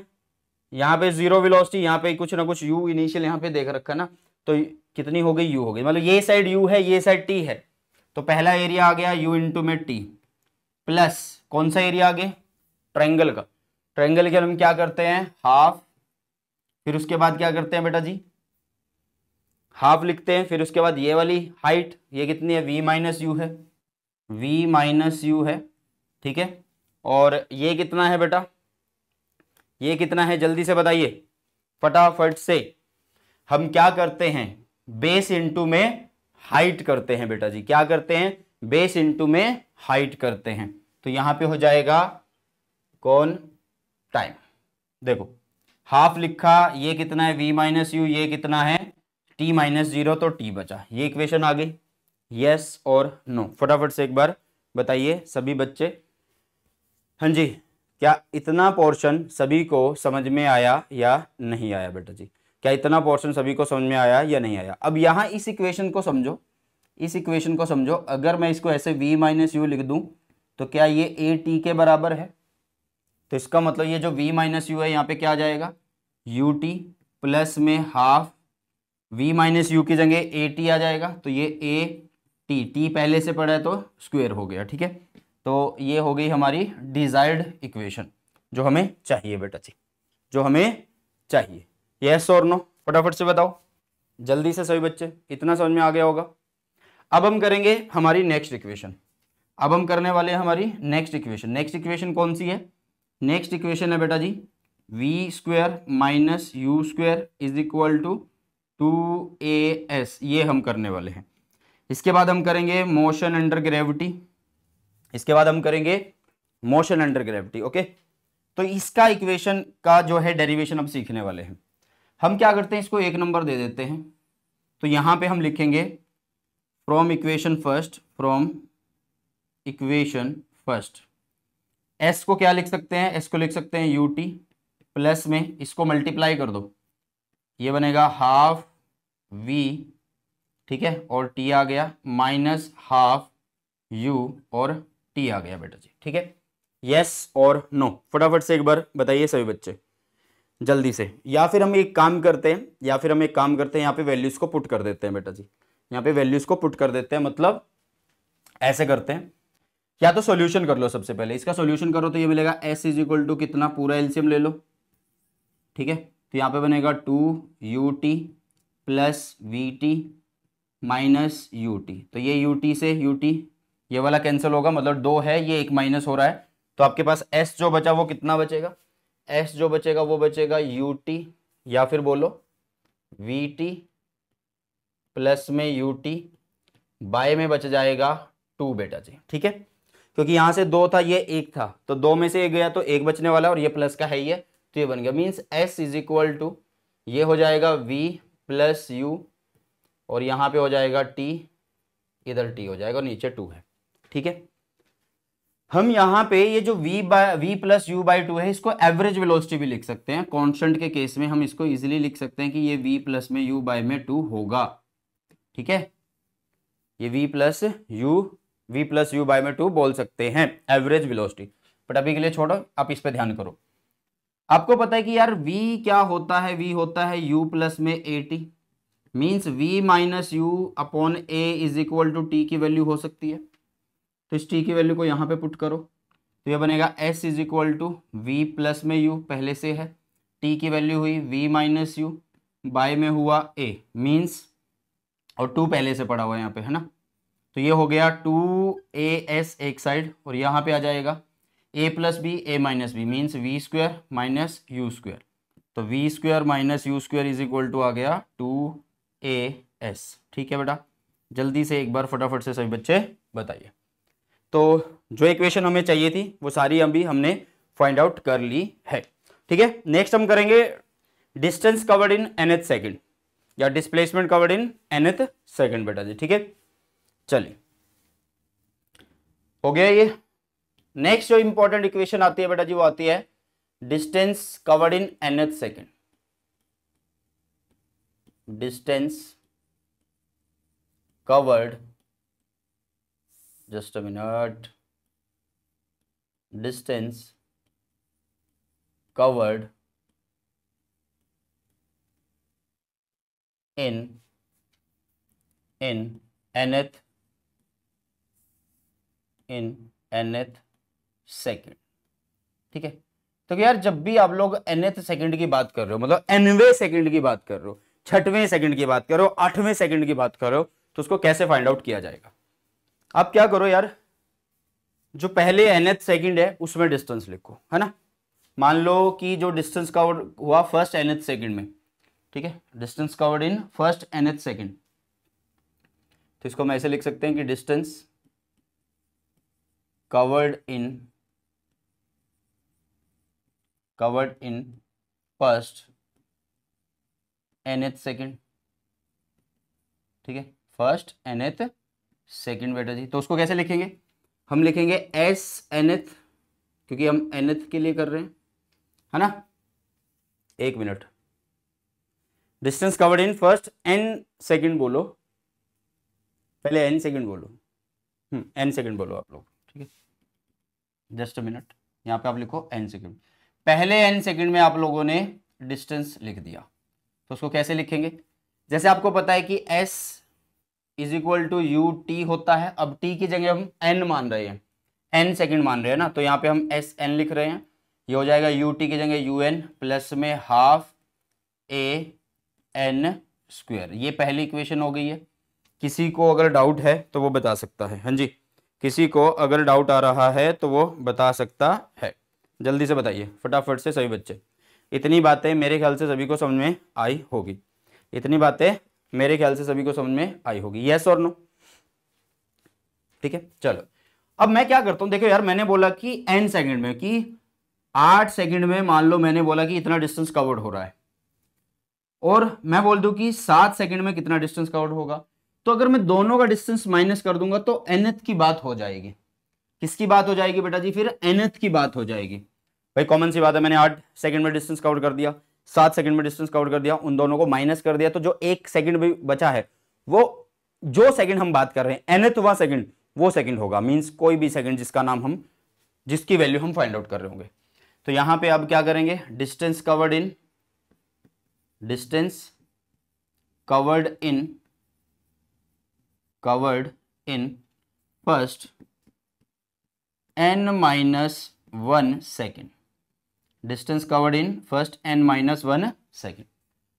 यहाँ पे जीरो वेलोसिटी यहाँ पे कुछ ना कुछ यू इनिशियल यहाँ पे देख रखा ना तो कितनी हो गई यू हो गई मतलब ये साइड यू है ये साइड टी है तो पहला एरिया आ गया यू इंटू में टी प्लस कौन सा एरिया आ गया ट्रायंगल का ट्रायंगल के हम क्या करते हैं हाफ फिर उसके बाद क्या करते हैं बेटा जी हाफ लिखते हैं फिर उसके बाद ये वाली हाइट ये कितनी है वी माइनस यू है वी माइनस यू है ठीक है और ये कितना है बेटा ये कितना है जल्दी से बताइए फटाफट से हम क्या करते हैं बेस इंटू में हाइट करते हैं बेटा जी क्या करते हैं बेस इंटू में हाइट करते हैं तो यहां पे हो जाएगा कौन टाइम देखो हाफ लिखा ये कितना है v माइनस यू ये कितना है t माइनस जीरो तो t बचा ये इक्वेशन आ गई यस और नो फटाफट से एक बार बताइए सभी बच्चे हाँ जी क्या इतना पोर्शन सभी को समझ में आया या नहीं आया बेटा जी क्या इतना पोर्शन सभी को समझ में आया या नहीं आया अब यहाँ इस इक्वेशन को समझो इस इक्वेशन को समझो अगर मैं इसको ऐसे v माइनस यू लिख दूं तो क्या ये ए टी के बराबर है तो इसका मतलब ये जो v माइनस यू है यहाँ पे क्या आ जाएगा यू टी प्लस में हाफ v माइनस यू की जगह ए टी आ जाएगा तो ये ए टी टी पहले से पड़ा है तो स्क्वेयर हो गया ठीक है तो ये हो गई हमारी डिजायर्ड इक्वेशन जो हमें चाहिए बेटा जी जो हमें चाहिए यस और नो फटाफट से बताओ जल्दी से सभी बच्चे इतना समझ में आ गया होगा अब हम करेंगे हमारी नेक्स्ट इक्वेशन अब हम करने वाले हैं हमारी नेक्स्ट इक्वेशन नेक्स्ट इक्वेशन कौन सी है नेक्स्ट इक्वेशन है बेटा जी v square minus u square is equal to two a s ये हम करने वाले हैं इसके बाद हम करेंगे मोशन अंडर ग्रेविटी इसके बाद हम करेंगे मोशन अंडर ग्रेविटी ओके तो इसका इक्वेशन का जो है डेरिवेशन हम सीखने वाले हैं हम क्या करते हैं इसको एक नंबर दे देते हैं तो यहां पे हम लिखेंगे from equation first from equation first s को क्या लिख सकते हैं एस को लिख सकते हैं यू टी प्लस में इसको मल्टीप्लाई कर दो ये बनेगा हाफ वी ठीक है और टी आ गया माइनस हाफ यू और टी आ गया बेटा जी ठीक है यस और नो फटाफट से एक बार बताइए सभी बच्चे जल्दी से या फिर हम एक काम करते हैं या फिर हम एक काम करते हैं यहाँ पे वैल्यूज को पुट कर देते हैं बेटा जी यहाँ पे वैल्यूज को पुट कर देते हैं मतलब ऐसे करते हैं या तो सॉल्यूशन कर लो सबसे पहले इसका सॉल्यूशन करो तो ये मिलेगा एस इज इक्वल टू कितना पूरा एल्सियम ले लो ठीक है तो यहाँ पे बनेगा two U T plus v t minus u t तो ये यू टी से यू टी ये वाला कैंसिल होगा मतलब दो है ये एक माइनस हो रहा है तो आपके पास एस जो बचा वो कितना बचेगा एस जो बचेगा वो बचेगा यू टी या फिर बोलो वी टी प्लस में यू टी बाय में बच जाएगा टू बेटा जी ठीक है क्योंकि यहां से दो था ये एक था तो दो में से एक गया तो एक बचने वाला और ये प्लस का है ये तो ये बन गया means s is equal to ये हो जाएगा वी प्लस यू और यहां पे हो जाएगा टी इधर टी हो जाएगा नीचे टू है ठीक है हम यहां पे ये जो v by v plus u by two है इसको एवरेज वेलोसिटी भी लिख सकते हैं कांस्टेंट के केस में हम इसको इजीली लिख सकते हैं कि ये v प्लस में u बाय में टू होगा ठीक है ये v plus u v plus u by में टू बोल सकते हैं एवरेज वेलोसिटी बट अभी के लिए छोड़ो आप इस पर ध्यान करो आपको पता है कि यार v क्या होता है v होता है u प्लस में ए t means v minus u upon a is equal to t की वैल्यू हो सकती है तो इस टी की वैल्यू को यहाँ पे पुट करो तो ये बनेगा s is equal to v plus में यू पहले से है टी की वैल्यू हुई वी माइनस यू बाय में हुआ ए मीन्स और टू पहले से पड़ा हुआ है यहाँ पे है ना तो ये हो गया टू ए एस एक साइड और यहाँ पे आ जाएगा a plus b a minus b means v square minus u square तो v square minus u square is equal to आ गया टू ए एस ठीक है बेटा जल्दी से एक बार फटाफट से सभी बच्चे बताइए तो जो इक्वेशन हमें चाहिए थी वो सारी हम भी हमने फाइंड आउट कर ली है ठीक है नेक्स्ट हम करेंगे डिस्टेंस कवर्ड इन एथ सेकंड या डिस्प्लेसमेंट कवर्ड इन एथ सेकंड बेटा जी ठीक है चलिए हो गया ये नेक्स्ट जो इंपॉर्टेंट इक्वेशन आती है बेटा जी वो आती है distance covered in nth second distance covered just a minute distance covered in in nth in nth second ठीक है तो यार जब भी आप लोग nth सेकंड की बात कर रहे हो मतलब nवे सेकंड की बात कर रहे हो छठवें सेकंड की बात करो आठवें सेकंड की बात करो तो उसको कैसे फाइंड आउट किया जाएगा आप क्या करो यार जो पहले एनएच सेकंड है उसमें डिस्टेंस लिखो है ना मान लो कि जो डिस्टेंस कवर्ड हुआ फर्स्ट एच सेकंड में ठीक है distance covered in first nth second तो इसको हम ऐसे लिख सकते हैं कि distance covered in covered in first nth second ठीक है फर्स्ट एनएथ सेकेंड बेटा जी तो उसको कैसे लिखेंगे हम लिखेंगे एस एनथ क्योंकि हम एनथ के लिए कर रहे हैं है ना एक minute distance covered in first n second बोलो पहले एन सेकंड बोलो एन हम्म, सेकंड बोलो आप लोग ठीक है जस्ट अ मिनट यहां पे आप लिखो एन सेकंड पहले एन सेकंड में आप लोगों ने डिस्टेंस लिख दिया तो उसको कैसे लिखेंगे जैसे आपको पता है कि s is equal to you t होता है अब टी की जगह हम एन मान रहे हैं एन सेकेंड मान रहे हैं ना तो यहाँ पे हम एस एन लिख रहे हैं ये हो जाएगा यू टी की जगह यू एन प्लस में हाफ ए एन स्क्वेयर ये पहली इक्वेशन हो गई है किसी को अगर डाउट है तो वो बता सकता है हाँ जी किसी को अगर डाउट आ रहा है तो वो बता सकता है जल्दी से बताइए फटाफट से सभी बच्चे इतनी बातें मेरे ख्याल से सभी को समझ में आई होगी इतनी बातें मेरे ख्याल से सभी को समझ में आई होगी यस और नो ठीक है चलो अब मैं क्या करता हूं देखो यार मैंने बोला कि एन सेकंड में कि आठ सेकंड में मान लो मैंने बोला कि इतना डिस्टेंस कवर्ड हो रहा है और मैं बोल दू कि सात सेकंड में कितना डिस्टेंस कवर्ड होगा तो अगर मैं दोनों का डिस्टेंस माइनस कर दूंगा तो एनथ की बात हो जाएगी किसकी बात हो जाएगी बेटा जी फिर एनथ की बात हो जाएगी भाई कॉमन सी बात है मैंने आठ सेकंड में डिस्टेंस कवर कर दिया सात सेकंड में डिस्टेंस कवर कर दिया उन दोनों को माइनस कर दिया तो जो एक सेकंड भी बचा है वो जो सेकंड हम बात कर रहे हैं एनथवा सेकंड वो सेकंड होगा मींस कोई भी सेकंड जिसका नाम हम जिसकी वैल्यू हम फाइंड आउट कर रहे होंगे तो यहां पे अब क्या करेंगे distance covered in distance covered in covered in first n minus one second distance covered in first n minus one second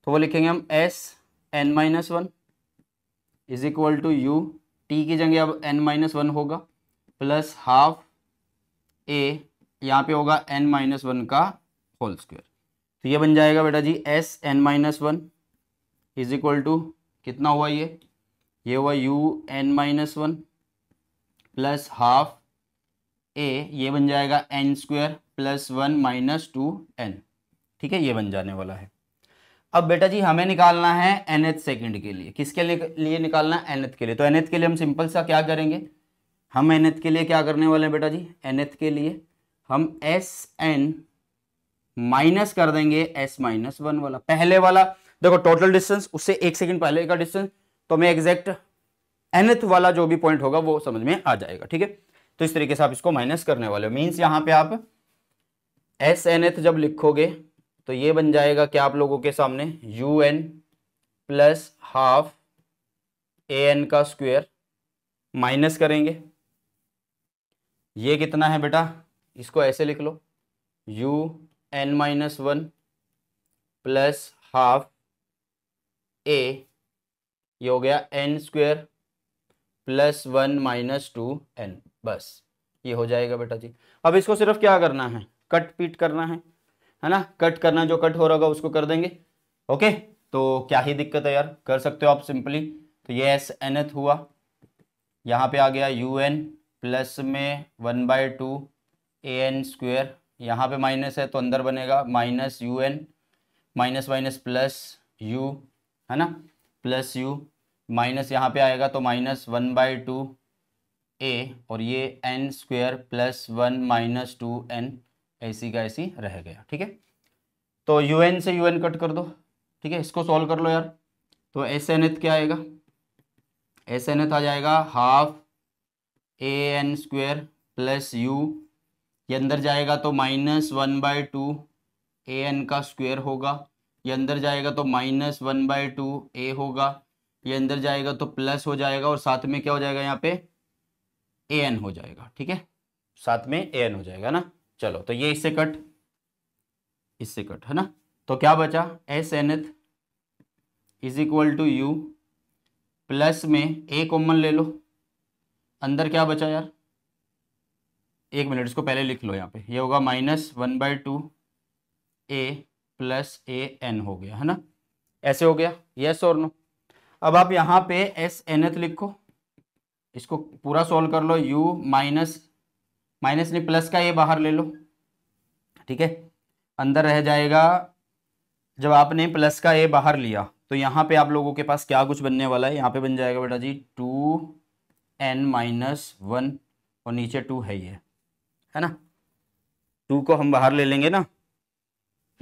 तो वो लिखेंगे हम s n minus one is equal to you t की जगह अब एन माइनस वन होगा plus half a यहाँ पे होगा एन माइनस वन का होल स्क्वायर तो ये बन जाएगा बेटा जी s n minus one is equal to कितना हुआ ये ये हुआ u n minus one plus half a ये बन जाएगा n square plus one minus two n ठीक है ये बन जाने वाला है अब बेटा जी हमें निकालना है एथ सेकंड के लिए किसके लिए निकालना है एथ के लिए तो एथ के लिए हम सिंपल सा क्या करेंगे हम एथ के लिए क्या करने वाले हैं बेटा जी एथ के लिए हम एस एन माइनस कर देंगे एस माइनस वन वाला पहले वाला देखो टोटल डिस्टेंस उससे एक सेकंड पहले का डिस्टेंस तो हमें एग्जैक्ट एथ वाला जो भी पॉइंट होगा वो समझ में आ जाएगा ठीक है तो इस तरीके से आप इसको माइनस करने वाले हो मीन्स यहाँ पे आप एस एन एथ जब लिखोगे तो ये बन जाएगा क्या आप लोगों के सामने u n plus half a n का स्क्वेयर माइनस करेंगे ये कितना है बेटा इसको ऐसे लिख लो u n minus one plus half a ये हो गया n square plus one minus two n बस ये हो जाएगा बेटा जी अब इसको सिर्फ क्या करना है कट पीट करना है है ना कट करना जो कट हो रहा होगा उसको कर देंगे ओके तो क्या ही दिक्कत है यार कर सकते हो आप सिंपली तो ये एस एन एथ हुआ यहाँ पे आ गया यू एन प्लस में one by two a n square यहाँ पे माइनस है तो अंदर बनेगा minus u n minus minus plus u है ना प्लस यू माइनस यहाँ पे आएगा तो minus one by two a और ये n square plus one minus two n ऐसी का ऐसी रह गया ठीक है तो यू एन से यू एन कट कर दो ठीक है इसको सॉल्व कर लो यार तो एस एन एथ क्या आएगा एस एन एथ आ जाएगा half a n square plus u ये अंदर जाएगा तो minus one by two a n का स्क्वेयर होगा ये अंदर जाएगा तो minus one by two a होगा ये अंदर जाएगा तो प्लस हो जाएगा और साथ में क्या हो जाएगा यहाँ पे ए एन हो जाएगा ठीक है साथ में ए एन हो जाएगा ना चलो तो ये इससे कट इससे कट है ना तो क्या बचा s nth is equal to you plus में ए कॉमन ले लो अंदर क्या बचा यार एक मिनट इसको पहले लिख लो यहाँ पे ये होगा minus one by two a plus a n हो गया है ना ऐसे हो गया यस और नो अब आप यहाँ पे एस एन एथ लिखो इसको पूरा सॉल्व कर लो यू माइनस माइनस नहीं प्लस का ये बाहर ले लो ठीक है अंदर रह जाएगा जब आपने प्लस का ए बाहर लिया तो यहाँ पे आप लोगों के पास क्या कुछ बनने वाला है यहाँ पे बन जाएगा बेटा जी टू एन माइनस वन और नीचे टू है ये है ना टू को हम बाहर ले लेंगे ना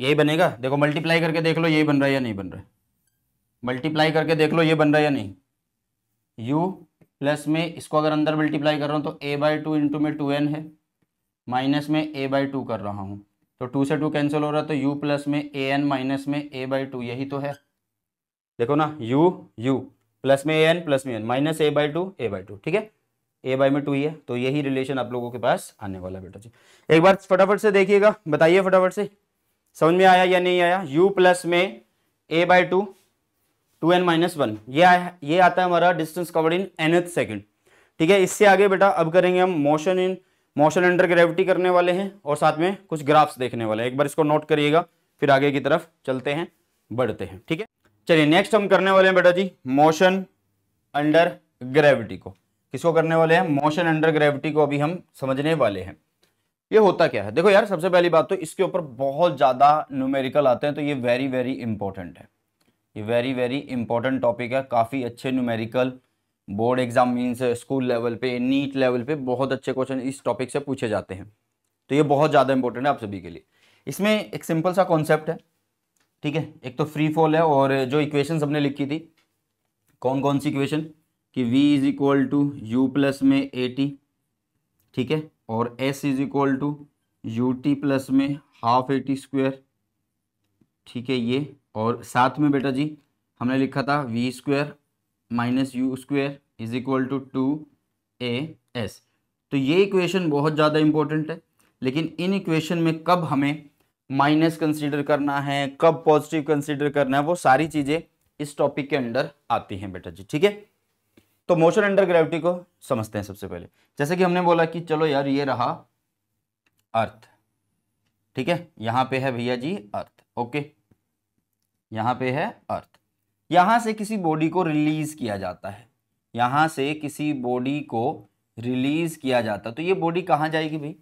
यही बनेगा देखो मल्टीप्लाई करके देख लो यही बन रहा है या नहीं बन रहा है मल्टीप्लाई करके देख लो ये बन रहा है या नहीं यू प्लस में इसको अगर अंदर मल्टीप्लाई कर रहा हूँ तो ए बाई टू इंटू में टू एन है माइनस में ए बाई टू कर रहा हूँ तो टू से टू कैंसिल हो रहा है तो यू प्लस में ए एन माइनस में ए बाई टू यही तो है देखो ना यू यू प्लस में ए एन प्लस में n minus a by two a by two ठीक है ए बाई में टू ही है तो यही रिलेशन आप लोगों के पास आने वाला बेटा जी एक बार फटाफट से देखिएगा बताइए फटाफट से समझ में आया या नहीं आया यू प्लस में a by two two n minus one ये ये आता है हमारा distance covered in nth second ठीक है इससे आगे बेटा अब करेंगे हम motion in motion under gravity करने वाले हैं और साथ में कुछ ग्राफ्स देखने वाले हैं एक बार इसको नोट करिएगा फिर आगे की तरफ चलते हैं बढ़ते हैं ठीक है चलिए नेक्स्ट हम करने वाले हैं बेटा जी मोशन अंडर ग्रेविटी को किसको करने वाले हैं मोशन अंडर ग्रेविटी को अभी हम समझने वाले हैं ये होता क्या है देखो यार सबसे पहली बात तो इसके ऊपर बहुत ज़्यादा न्यूमेरिकल आते हैं तो ये वेरी वेरी इंपॉर्टेंट है ये वेरी वेरी इंपॉर्टेंट टॉपिक है काफ़ी अच्छे numerical board exam means school level पे नीट लेवल पे बहुत अच्छे क्वेश्चन इस टॉपिक से पूछे जाते हैं तो ये बहुत ज़्यादा इंपॉर्टेंट है आप सभी के लिए इसमें एक सिंपल सा कॉन्सेप्ट है ठीक है एक तो फ्री फॉल है और जो इक्वेशन हमने लिखी थी कौन कौन सी इक्वेशन कि v is equal to you plus में ए टी ठीक है और s is equal to U T plus में हाफ ए टी स्क्वेयर ठीक है ये और साथ में बेटा जी हमने लिखा था v square minus u square is equal to two a s तो ये इक्वेशन बहुत ज़्यादा इंपॉर्टेंट है लेकिन इन इक्वेशन में कब हमें माइनस कंसीडर करना है कब पॉजिटिव कंसीडर करना है वो सारी चीज़ें इस टॉपिक के अंडर आती हैं बेटा जी ठीक है तो मोशन अंडर ग्रेविटी को समझते हैं सबसे पहले जैसे कि हमने बोला कि चलो यार ये रहा अर्थ ठीक है यहाँ पे है भैया जी अर्थ ओके यहाँ पे है अर्थ यहाँ से किसी बॉडी को रिलीज किया जाता है यहाँ से किसी बॉडी को रिलीज किया जाता है तो ये बॉडी कहाँ जाएगी भाई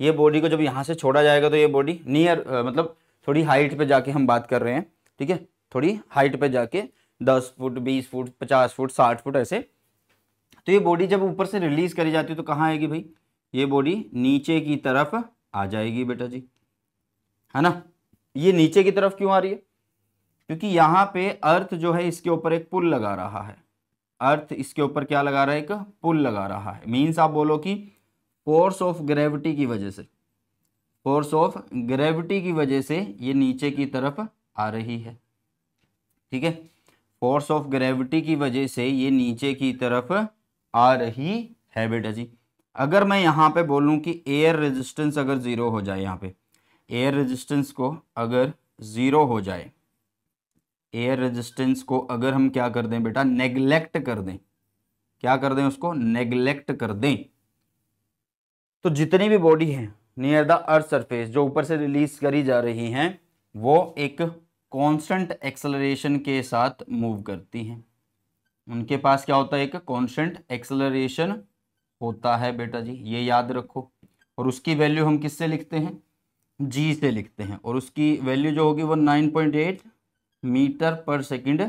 ये बॉडी को जब यहाँ से छोड़ा जाएगा तो ये बॉडी नियर मतलब थोड़ी हाइट पे जाके हम बात कर रहे हैं ठीक है थोड़ी हाइट पे जाके दस फुट बीस फुट पचास फुट साठ फुट ऐसे तो ये बॉडी जब ऊपर से रिलीज करी जाती है तो कहाँ आएगी भाई ये बॉडी नीचे की तरफ आ जाएगी बेटा जी है ना ये नीचे की तरफ क्यों आ रही है क्योंकि यहाँ पे अर्थ जो है इसके ऊपर एक पुल लगा रहा है अर्थ इसके ऊपर क्या लगा रहा है एक पुल लगा रहा है मीन्स आप बोलो कि फोर्स ऑफ ग्रेविटी की वजह से फोर्स ऑफ ग्रेविटी की वजह से ये नीचे की तरफ आ रही है ठीक है फोर्स ऑफ ग्रेविटी की वजह से ये नीचे की तरफ आ रही है बेटा जी अगर मैं यहाँ पे बोलूँ कि एयर रेजिस्टेंस अगर ज़ीरो हो जाए यहाँ पे एयर रेजिस्टेंस को अगर ज़ीरो हो जाए एयर रेजिस्टेंस को अगर हम क्या कर दें बेटा नेग्लेक्ट कर दें क्या कर दें उसको नेग्लेक्ट कर दें तो जितनी भी बॉडी है नियर द अर्थ सरफेस जो ऊपर से रिलीज करी जा रही हैं वो एक कांस्टेंट एक्सलरेशन के साथ मूव करती हैं उनके पास क्या होता है एक कांस्टेंट एक्सलरेशन होता है बेटा जी ये याद रखो और उसकी वैल्यू हम किससे लिखते हैं जी से लिखते हैं और उसकी वैल्यू जो होगी वो nine point eight metre per second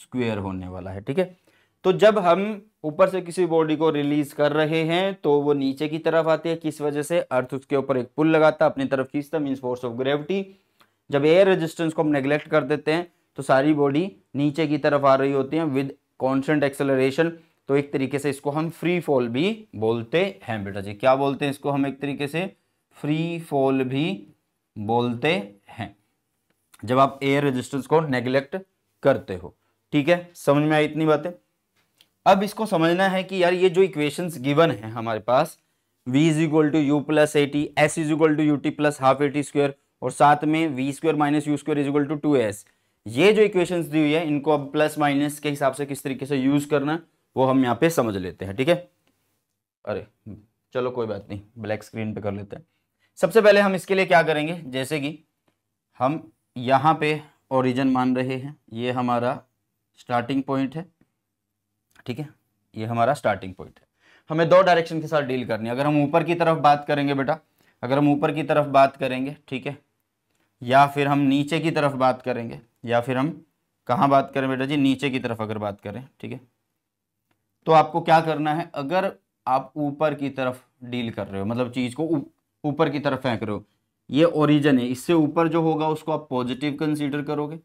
square होने वाला है ठीक है तो जब हम ऊपर से किसी बॉडी को रिलीज कर रहे हैं तो वो नीचे की तरफ आती है किस वजह से अर्थ उसके ऊपर एक पुल लगाता अपनी तरफ खींचता मीन फोर्स ऑफ ग्रेविटी जब एयर रेजिस्टेंस को हम नेग्लेक्ट कर देते हैं तो सारी बॉडी नीचे की तरफ आ रही होती है विद कॉन्स्टेंट एक्सेलरेशन तो एक तरीके से इसको हम फ्री फॉल भी बोलते हैं बेटा जी क्या बोलते हैं इसको हम एक तरीके से फ्री फॉल भी बोलते जब आप एयर रेजिस्टेंस को नेग्लेक्ट करते हो ठीक है समझ में आई इतनी बातें अब इसको समझना है कि यार ये जो इक्वेशंस गिवन है हमारे पास v is equal to you plus a t s is equal to U T plus half A t square और साथ में v square minus u square is equal to two s ये जो equation दी हुई है इनको अब प्लस माइनस के हिसाब से किस तरीके से यूज करना वो हम यहाँ पे समझ लेते हैं ठीक है अरे चलो कोई बात नहीं ब्लैक स्क्रीन पे कर लेते हैं सबसे पहले हम इसके लिए क्या करेंगे जैसे कि हम यहाँ पे ओरिजन मान रहे हैं ये हमारा स्टार्टिंग पॉइंट है ठीक है ये हमारा स्टार्टिंग पॉइंट है हमें दो डायरेक्शन के साथ डील करनी है अगर हम ऊपर की तरफ बात करेंगे बेटा अगर हम ऊपर की तरफ बात करेंगे ठीक है या फिर हम नीचे की तरफ बात करेंगे या फिर हम कहाँ बात करें बेटा जी नीचे की तरफ अगर बात करें ठीक है तो आपको क्या करना है अगर आप ऊपर की तरफ डील कर रहे हो मतलब चीज़ को ऊपर की तरफ फेंक रहे हो ये ओरिजन है इससे ऊपर जो होगा उसको आप पॉजिटिव कंसीडर करोगे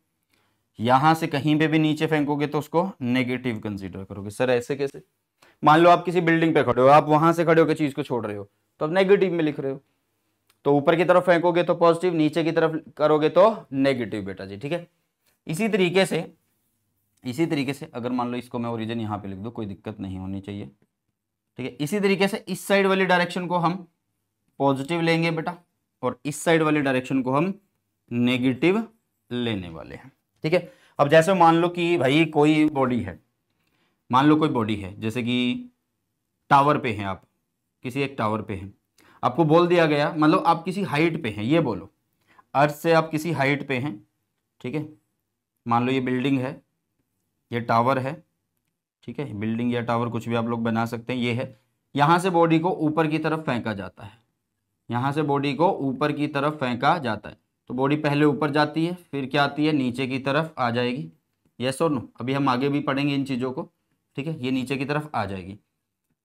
यहां से कहीं पे भी नीचे फेंकोगे तो उसको नेगेटिव कंसीडर करोगे सर ऐसे कैसे मान लो आप किसी बिल्डिंग पे खड़े हो आप वहां से खड़े होकर चीज को छोड़ रहे हो तो आप नेगेटिव में लिख रहे हो तो ऊपर की तरफ फेंकोगे तो पॉजिटिव नीचे की तरफ करोगे तो नेगेटिव बेटा जी ठीक है इसी तरीके से इसी तरीके से अगर मान लो इसको मैं ओरिजन यहां पर लिख दू कोई दिक्कत नहीं होनी चाहिए ठीक है इसी तरीके से इस साइड वाली डायरेक्शन को हम पॉजिटिव लेंगे बेटा और इस साइड वाले डायरेक्शन को हम नेगेटिव लेने वाले हैं ठीक है अब जैसे मान लो कि भाई कोई बॉडी है मान लो कोई बॉडी है जैसे कि टावर पे हैं आप किसी एक टावर पे हैं आपको बोल दिया गया मतलब आप किसी हाइट पे हैं ये बोलो अर्थ से आप किसी हाइट पे हैं ठीक है मान लो ये बिल्डिंग है ये टावर है ठीक है बिल्डिंग या टावर कुछ भी आप लोग बना सकते हैं ये है यहाँ से बॉडी को ऊपर की तरफ फेंका जाता है यहाँ से बॉडी को ऊपर की तरफ फेंका जाता है तो बॉडी पहले ऊपर जाती है फिर क्या आती है नीचे की तरफ आ जाएगी यस और नो अभी हम आगे भी पढ़ेंगे इन चीज़ों को ठीक है ये नीचे की तरफ आ जाएगी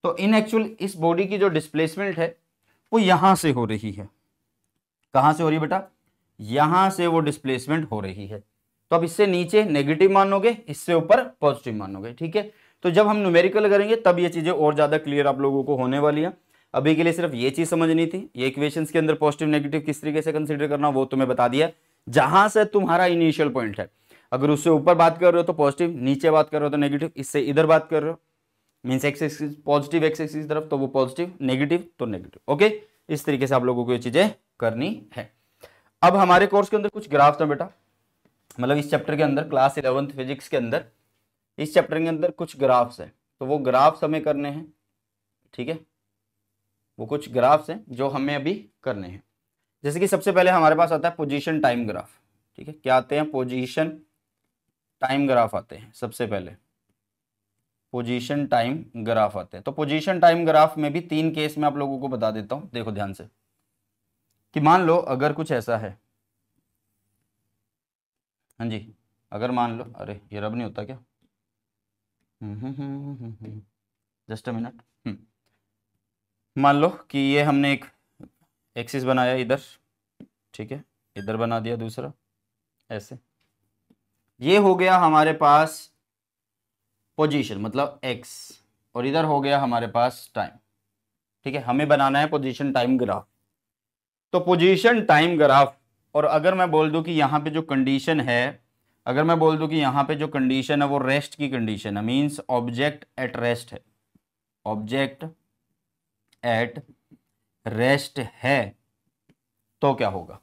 तो इन एक्चुअल इस बॉडी की जो डिस्प्लेसमेंट है वो यहाँ से हो रही है कहाँ से हो रही है बेटा यहाँ से वो डिस्प्लेसमेंट हो रही है तो अब इससे नीचे नेगेटिव मानोगे इससे ऊपर पॉजिटिव मानोगे ठीक है तो जब हम न्यूमेरिकल करेंगे तब ये चीज़ें और ज़्यादा क्लियर आप लोगों को होने वाली है अभी के लिए सिर्फ ये चीज़ समझनी थी ये इक्वेशंस के अंदर पॉजिटिव नेगेटिव किस तरीके से कंसिडर करना वो तुम्हें बता दिया जहां से तुम्हारा इनिशियल पॉइंट है अगर उससे ऊपर बात कर रहे हो तो पॉजिटिव नीचे बात कर रहे हो तो नेगेटिव इससे इधर बात कर रहे हो means x axis positive x axis की तरफ तो वो पॉजिटिव नेगेटिव तो नेगेटिव ओके इस तरीके से आप लोगों को ये चीज़ें करनी है अब हमारे कोर्स के अंदर कुछ ग्राफ्स हैं बेटा मतलब इस चैप्टर के अंदर क्लास इलेवंथ फिजिक्स के अंदर इस चैप्टर के अंदर कुछ ग्राफ्स हैं तो वो ग्राफ्स हमें करने हैं ठीक है वो कुछ ग्राफ्स हैं जो हमें अभी करने हैं जैसे कि सबसे पहले हमारे पास आता है पोजीशन टाइम ग्राफ ठीक है क्या आते हैं पोजीशन टाइम ग्राफ आते हैं सबसे पहले पोजीशन टाइम ग्राफ आते हैं तो पोजीशन टाइम ग्राफ में भी तीन केस में आप लोगों को बता देता हूं देखो ध्यान से कि मान लो अगर कुछ ऐसा है हाँ जी अगर मान लो अरे ये रब नहीं होता क्या हम्म जस्ट अ मिनट मान लो कि ये हमने एक एक्सिस बनाया इधर ठीक है इधर बना दिया दूसरा ऐसे ये हो गया हमारे पास पोजीशन मतलब एक्स और इधर हो गया हमारे पास टाइम ठीक है हमें बनाना है पोजीशन टाइम ग्राफ तो पोजीशन टाइम ग्राफ और अगर मैं बोल दूं कि यहाँ पे जो कंडीशन है अगर मैं बोल दूं कि यहाँ पे जो कंडीशन है वो रेस्ट की कंडीशन है मीन्स ऑब्जेक्ट एट रेस्ट है ऑब्जेक्ट एट रेस्ट है तो क्या होगा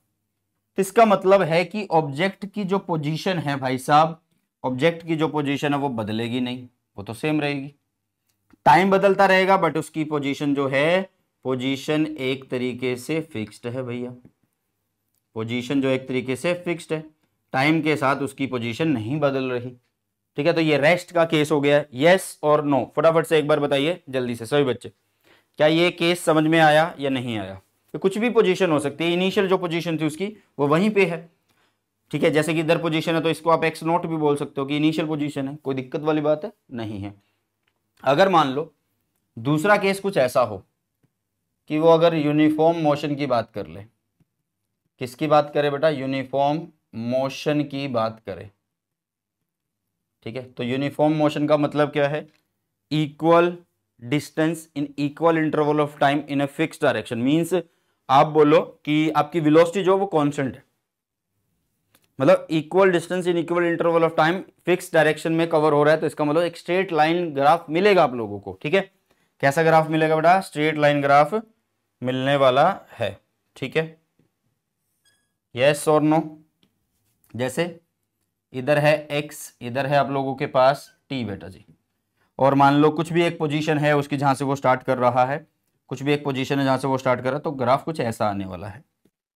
तो इसका मतलब है कि ऑब्जेक्ट की जो पोजीशन है भाई साहब ऑब्जेक्ट की जो पोजीशन है वो बदलेगी नहीं वो तो सेम रहेगी टाइम बदलता रहेगा बट उसकी पोजीशन जो है पोजीशन एक तरीके से फिक्स्ड है भैया पोजीशन जो एक तरीके से फिक्स्ड है टाइम के साथ उसकी पोजीशन नहीं बदल रही ठीक है तो ये रेस्ट का केस हो गया यस और नो फटाफट से एक बार बताइए जल्दी से सभी बच्चे क्या ये केस समझ में आया या नहीं आया तो कुछ भी पोजीशन हो सकती है इनिशियल जो पोजीशन थी उसकी वो वहीं पे है ठीक है जैसे कि इधर पोजीशन है तो इसको आप एक्स नोट भी बोल सकते हो कि इनिशियल पोजीशन है कोई दिक्कत वाली बात है नहीं है अगर मान लो दूसरा केस कुछ ऐसा हो कि वो अगर यूनिफॉर्म मोशन की बात कर ले किसकी बात करे बेटा यूनिफॉर्म मोशन की बात करे ठीक है तो यूनिफॉर्म मोशन का मतलब क्या है equal distance in equal interval of time in a fix direction means आप बोलो कि आपकी विलोसिटी जो वो कॉन्स्टेंट है मतलब equal distance in equal interval of time fix direction में कवर हो रहा है तो इसका मतलब एक स्ट्रेट लाइन ग्राफ मिलेगा आप लोगों को ठीक है कैसा ग्राफ मिलेगा बेटा स्ट्रेट लाइन ग्राफ मिलने वाला है ठीक है यस और नो जैसे इधर है एक्स इधर है आप लोगों के पास टी बेटा जी और मान लो कुछ भी एक पोजीशन है उसकी जहां से वो स्टार्ट कर रहा है कुछ भी एक पोजीशन है जहाँ से वो स्टार्ट कर रहा है तो ग्राफ कुछ ऐसा आने वाला है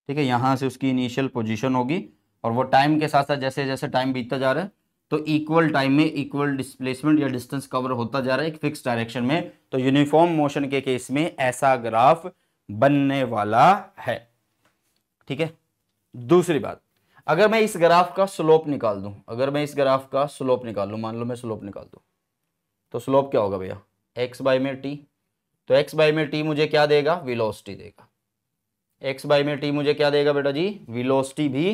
ठीक है यहाँ से उसकी इनिशियल पोजीशन होगी और वो टाइम के साथ साथ जैसे जैसे टाइम बीतता जा रहा है तो इक्वल टाइम में इक्वल डिस्प्लेसमेंट या डिस्टेंस कवर होता जा रहा है एक फिक्स डायरेक्शन में तो यूनिफॉर्म मोशन के केस में ऐसा ग्राफ बनने वाला है ठीक है दूसरी बात अगर मैं इस ग्राफ का स्लोप निकाल दूं अगर मैं इस ग्राफ का स्लोप निकाल लूं मान लो मैं स्लोप निकाल दूं तो स्लोप क्या होगा भैया एक्स बाई में टी तो एक्स बाई में टी मुझे क्या देगा विलोस्टी देगा एक्स बाई में टी मुझे क्या देगा बेटा जी विलोस्टी भी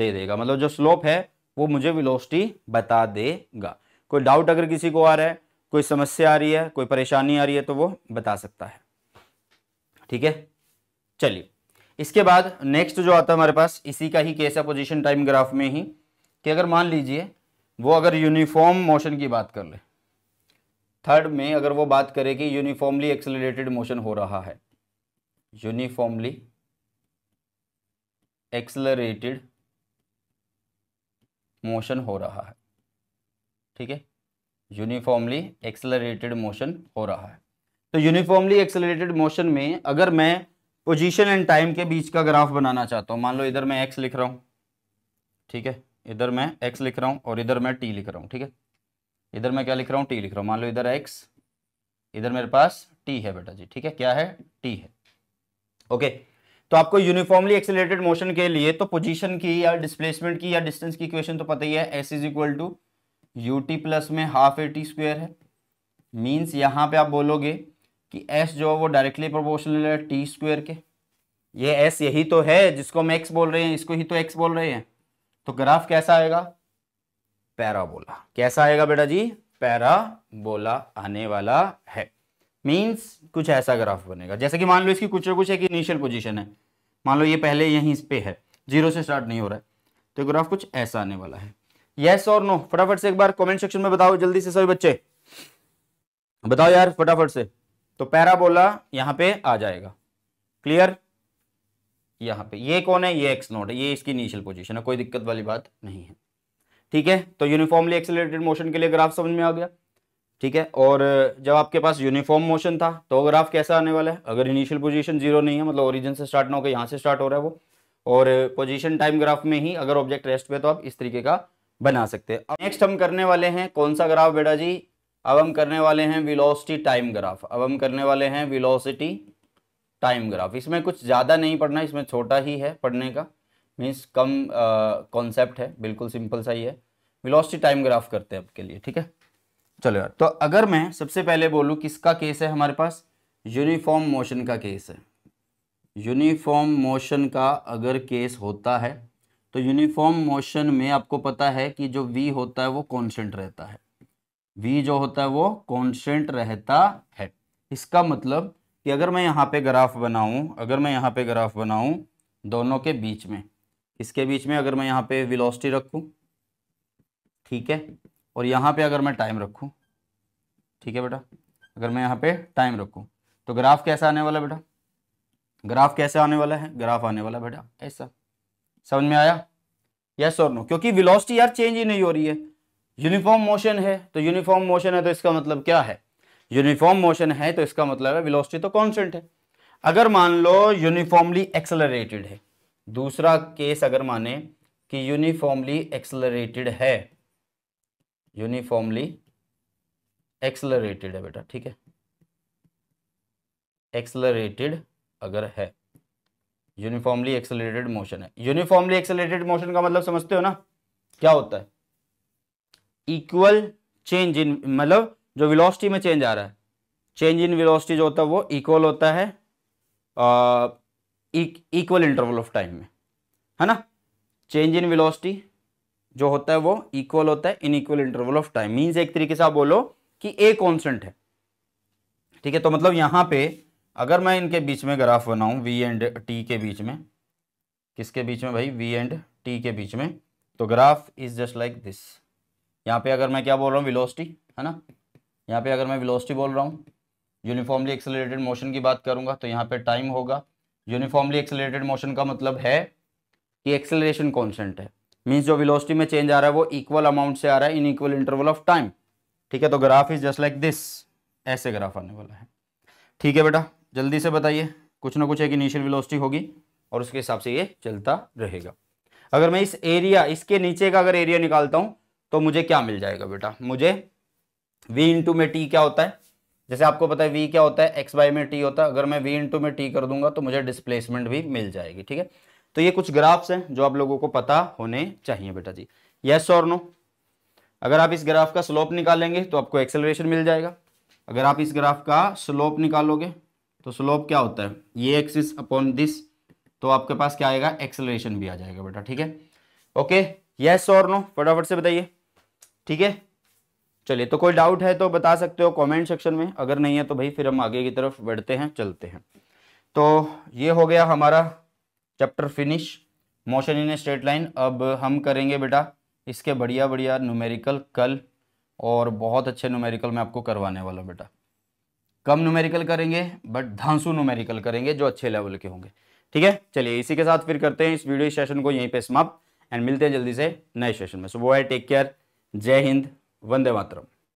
दे देगा मतलब जो स्लोप है वो मुझे विलोस्टी बता देगा कोई डाउट अगर किसी को आ रहा है कोई समस्या आ रही है कोई परेशानी आ रही है तो वो बता सकता है ठीक है चलिए इसके बाद नेक्स्ट जो आता है हमारे पास इसी का ही केस है पोजिशन टाइम ग्राफ में ही कि अगर मान लीजिए वो अगर यूनिफॉर्म मोशन की बात कर ले थर्ड में अगर वो बात करें कि यूनिफॉर्मली एक्सेलरेटेड मोशन हो रहा है यूनिफॉर्मली एक्सेलरेटेड मोशन हो रहा है ठीक है यूनिफॉर्मली एक्सेलरेटेड मोशन हो रहा है तो यूनिफॉर्मली एक्सेलरेटेड मोशन में अगर मैं पोजीशन एंड टाइम के बीच का ग्राफ बनाना चाहता हूं मान लो इधर मैं एक्स लिख रहा हूं ठीक है इधर मैं एक्स लिख रहा हूं और इधर मैं टी लिख रहा हूँ ठीक है इधर मैं क्या लिख रहा हूँ टी लिख रहा हूँ मान लो इधर एक्स इधर मेरे पास टी है बेटा जी ठीक है क्या है टी है ओके तो आपको यूनिफॉर्मली एक्सेलरेटेड मोशन के लिए तो पोजीशन की या डिस्प्लेसमेंट की या डिस्टेंस की इक्वेशन तो पता ही है S is equal to U T plus में हाफ ए टी स्क्वेयर है मीन्स यहाँ पे आप बोलोगे कि एस जो है वो डायरेक्टली प्रोपोर्शनल है टी स्क्वेयर के ये एस यही तो है जिसको हम एक्स बोल रहे हैं इसको ही तो एक्स बोल रहे हैं तो ग्राफ कैसा आएगा पैराबोला कैसा आएगा बेटा जी पैराबोला आने वाला है मीन्स कुछ ऐसा ग्राफ बनेगा जैसे कि मान लो इसकी कुछ ना कुछ एक इनिशियल पोजीशन है मान लो ये पहले यहीं इस पे है जीरो से स्टार्ट नहीं हो रहा है तो ग्राफ कुछ ऐसा आने वाला है यस और नो फटाफट से एक बार कमेंट सेक्शन में बताओ जल्दी से सभी बच्चे बताओ यार फटाफट से तो पैराबोला यहाँ पे आ जाएगा क्लियर यहाँ पे ये कौन है ये एक्स नोट है ये इसकी इनिशियल पोजीशन है कोई दिक्कत वाली बात नहीं है ठीक है तो यूनिफॉर्मली एक्सेलरेटेड मोशन के लिए ग्राफ समझ में आ गया ठीक है और जब आपके पास यूनिफॉर्म मोशन था तो ग्राफ कैसा आने वाला है अगर इनिशियल पोजीशन जीरो नहीं है मतलब ओरिजिन से स्टार्ट ना होकर यहाँ से स्टार्ट हो रहा है वो और पोजीशन टाइम ग्राफ में ही अगर ऑब्जेक्ट रेस्ट पे तो आप इस तरीके का बना सकते हैं नेक्स्ट हम करने वाले हैं कौन सा ग्राफ बेटा जी अब हम करने वाले हैं विलोसिटी टाइम ग्राफ अब हम करने वाले हैं विलोसिटी टाइम ग्राफ इसमें कुछ ज़्यादा नहीं पढ़ना इसमें छोटा ही है पढ़ने का मीन्स कम कॉन्सेप्ट है बिल्कुल सिंपल सा ही है वेलोसिटी टाइम ग्राफ करते हैं आपके लिए ठीक है चलो यार तो अगर मैं सबसे पहले बोलूँ किसका केस है हमारे पास यूनिफॉर्म मोशन का केस है यूनिफॉर्म मोशन का अगर केस होता है तो यूनिफॉर्म मोशन में आपको पता है कि जो वी होता है वो कॉन्स्टेंट रहता है वी जो होता है वो कॉन्स्टेंट रहता है इसका मतलब कि अगर मैं यहाँ पे ग्राफ बनाऊँ अगर मैं यहाँ पे ग्राफ बनाऊँ दोनों के बीच में इसके बीच में अगर मैं यहाँ पे विलोसिटी रखूँ ठीक है और यहाँ पे अगर मैं टाइम रखूँ ठीक है बेटा अगर मैं यहाँ पे टाइम रखूँ तो ग्राफ कैसा आने वाला बेटा ग्राफ कैसे आने वाला है ग्राफ आने वाला बेटा ऐसा समझ में आया यस और नो क्योंकि वेलोसिटी यार चेंज ही नहीं हो रही है यूनिफॉर्म मोशन है तो यूनिफॉर्म मोशन है तो इसका मतलब क्या है यूनिफॉर्म मोशन है तो इसका मतलब है वेलोसिटी तो कॉन्स्टेंट है अगर मान लो यूनिफॉर्मली एक्सेलरेटेड है दूसरा केस अगर माने कि यूनिफॉर्मली एक्सलरेटेड है यूनिफॉर्मली एक्सलरेटेड है बेटा ठीक है एक्सलरेटेड अगर है यूनिफॉर्मली एक्सलरेटेड मोशन है यूनिफॉर्मली एक्सलरेटेड मोशन का मतलब समझते हो ना क्या होता है इक्वल चेंज इन मतलब जो वेलोसिटी में चेंज आ रहा है चेंज इन वेलोसिटी जो होता है वो इक्वल होता है इक्वल इंटरवल ऑफ टाइम में है ना चेंज इन वेलोसिटी जो होता है वो इक्वल होता है in equal interval of time means एक तरीके से आप बोलो कि ए कॉन्स्टेंट है ठीक है तो मतलब यहां पे अगर मैं इनके बीच में ग्राफ बनाऊ वी एंड टी के बीच में किसके बीच में भाई वी एंड टी के बीच में तो graph is just like this यहाँ पे अगर मैं क्या बोल रहा हूँ विलोसिटी है ना यहाँ पे अगर मैं विलोस्टी बोल रहा हूँ यूनिफॉर्मली एक्सेलरेटेड मोशन की बात करूंगा तो यहाँ पे टाइम होगा यूनिफॉर्मली एक्सेलरेटेड मोशन का मतलब है कि एक्सेलरेशन कॉन्स्टेंट है मीन्स जो विलोसिटी में चेंज आ रहा है वो इक्वल अमाउंट से आ रहा है in equal interval of time ठीक है तो graph is just like this ऐसे ग्राफ आने वाला है ठीक है बेटा जल्दी से बताइए कुछ ना कुछ एक इनिशियल विलोसिटी होगी और उसके हिसाब से ये चलता रहेगा अगर मैं इस एरिया इसके नीचे का अगर एरिया निकालता हूं तो मुझे क्या मिल जाएगा बेटा मुझे v इंटू में टी क्या होता है जैसे आपको पता है वी क्या होता है एक्स बाई में टी होता है अगर मैं वी इंटू में टी कर दूंगा तो मुझे डिस्प्लेसमेंट भी मिल जाएगी ठीक है तो ये कुछ ग्राफ्स हैं जो आप लोगों को पता होने चाहिए बेटा जी यस और नो अगर आप इस ग्राफ का स्लोप निकालेंगे तो आपको एक्सेलरेशन मिल जाएगा अगर आप इस ग्राफ का स्लोप निकालोगे तो स्लोप क्या होता है ये एक्सिस अपॉन दिस तो आपके पास क्या आएगा एक्सेलरेशन भी आ जाएगा बेटा ठीक है ओके यस और नो फटाफट से बताइए ठीक है चलिए तो कोई डाउट है तो बता सकते हो कमेंट सेक्शन में अगर नहीं है तो भाई फिर हम आगे की तरफ बढ़ते हैं चलते हैं तो ये हो गया हमारा chapter finish motion in a straight line अब हम करेंगे बेटा इसके बढ़िया बढ़िया न्यूमेरिकल कल और बहुत अच्छे न्यूमेरिकल मैं आपको करवाने वाला बेटा कम न्यूमेरिकल करेंगे बट धांसू न्यूमेरिकल करेंगे जो अच्छे लेवल के होंगे ठीक है चलिए इसी के साथ फिर करते हैं इस वीडियो सेशन को यहीं पर समाप्त एंड मिलते हैं जल्दी से नए सेशन में सो वो है टेक केयर जय हिंद वंदे मातरम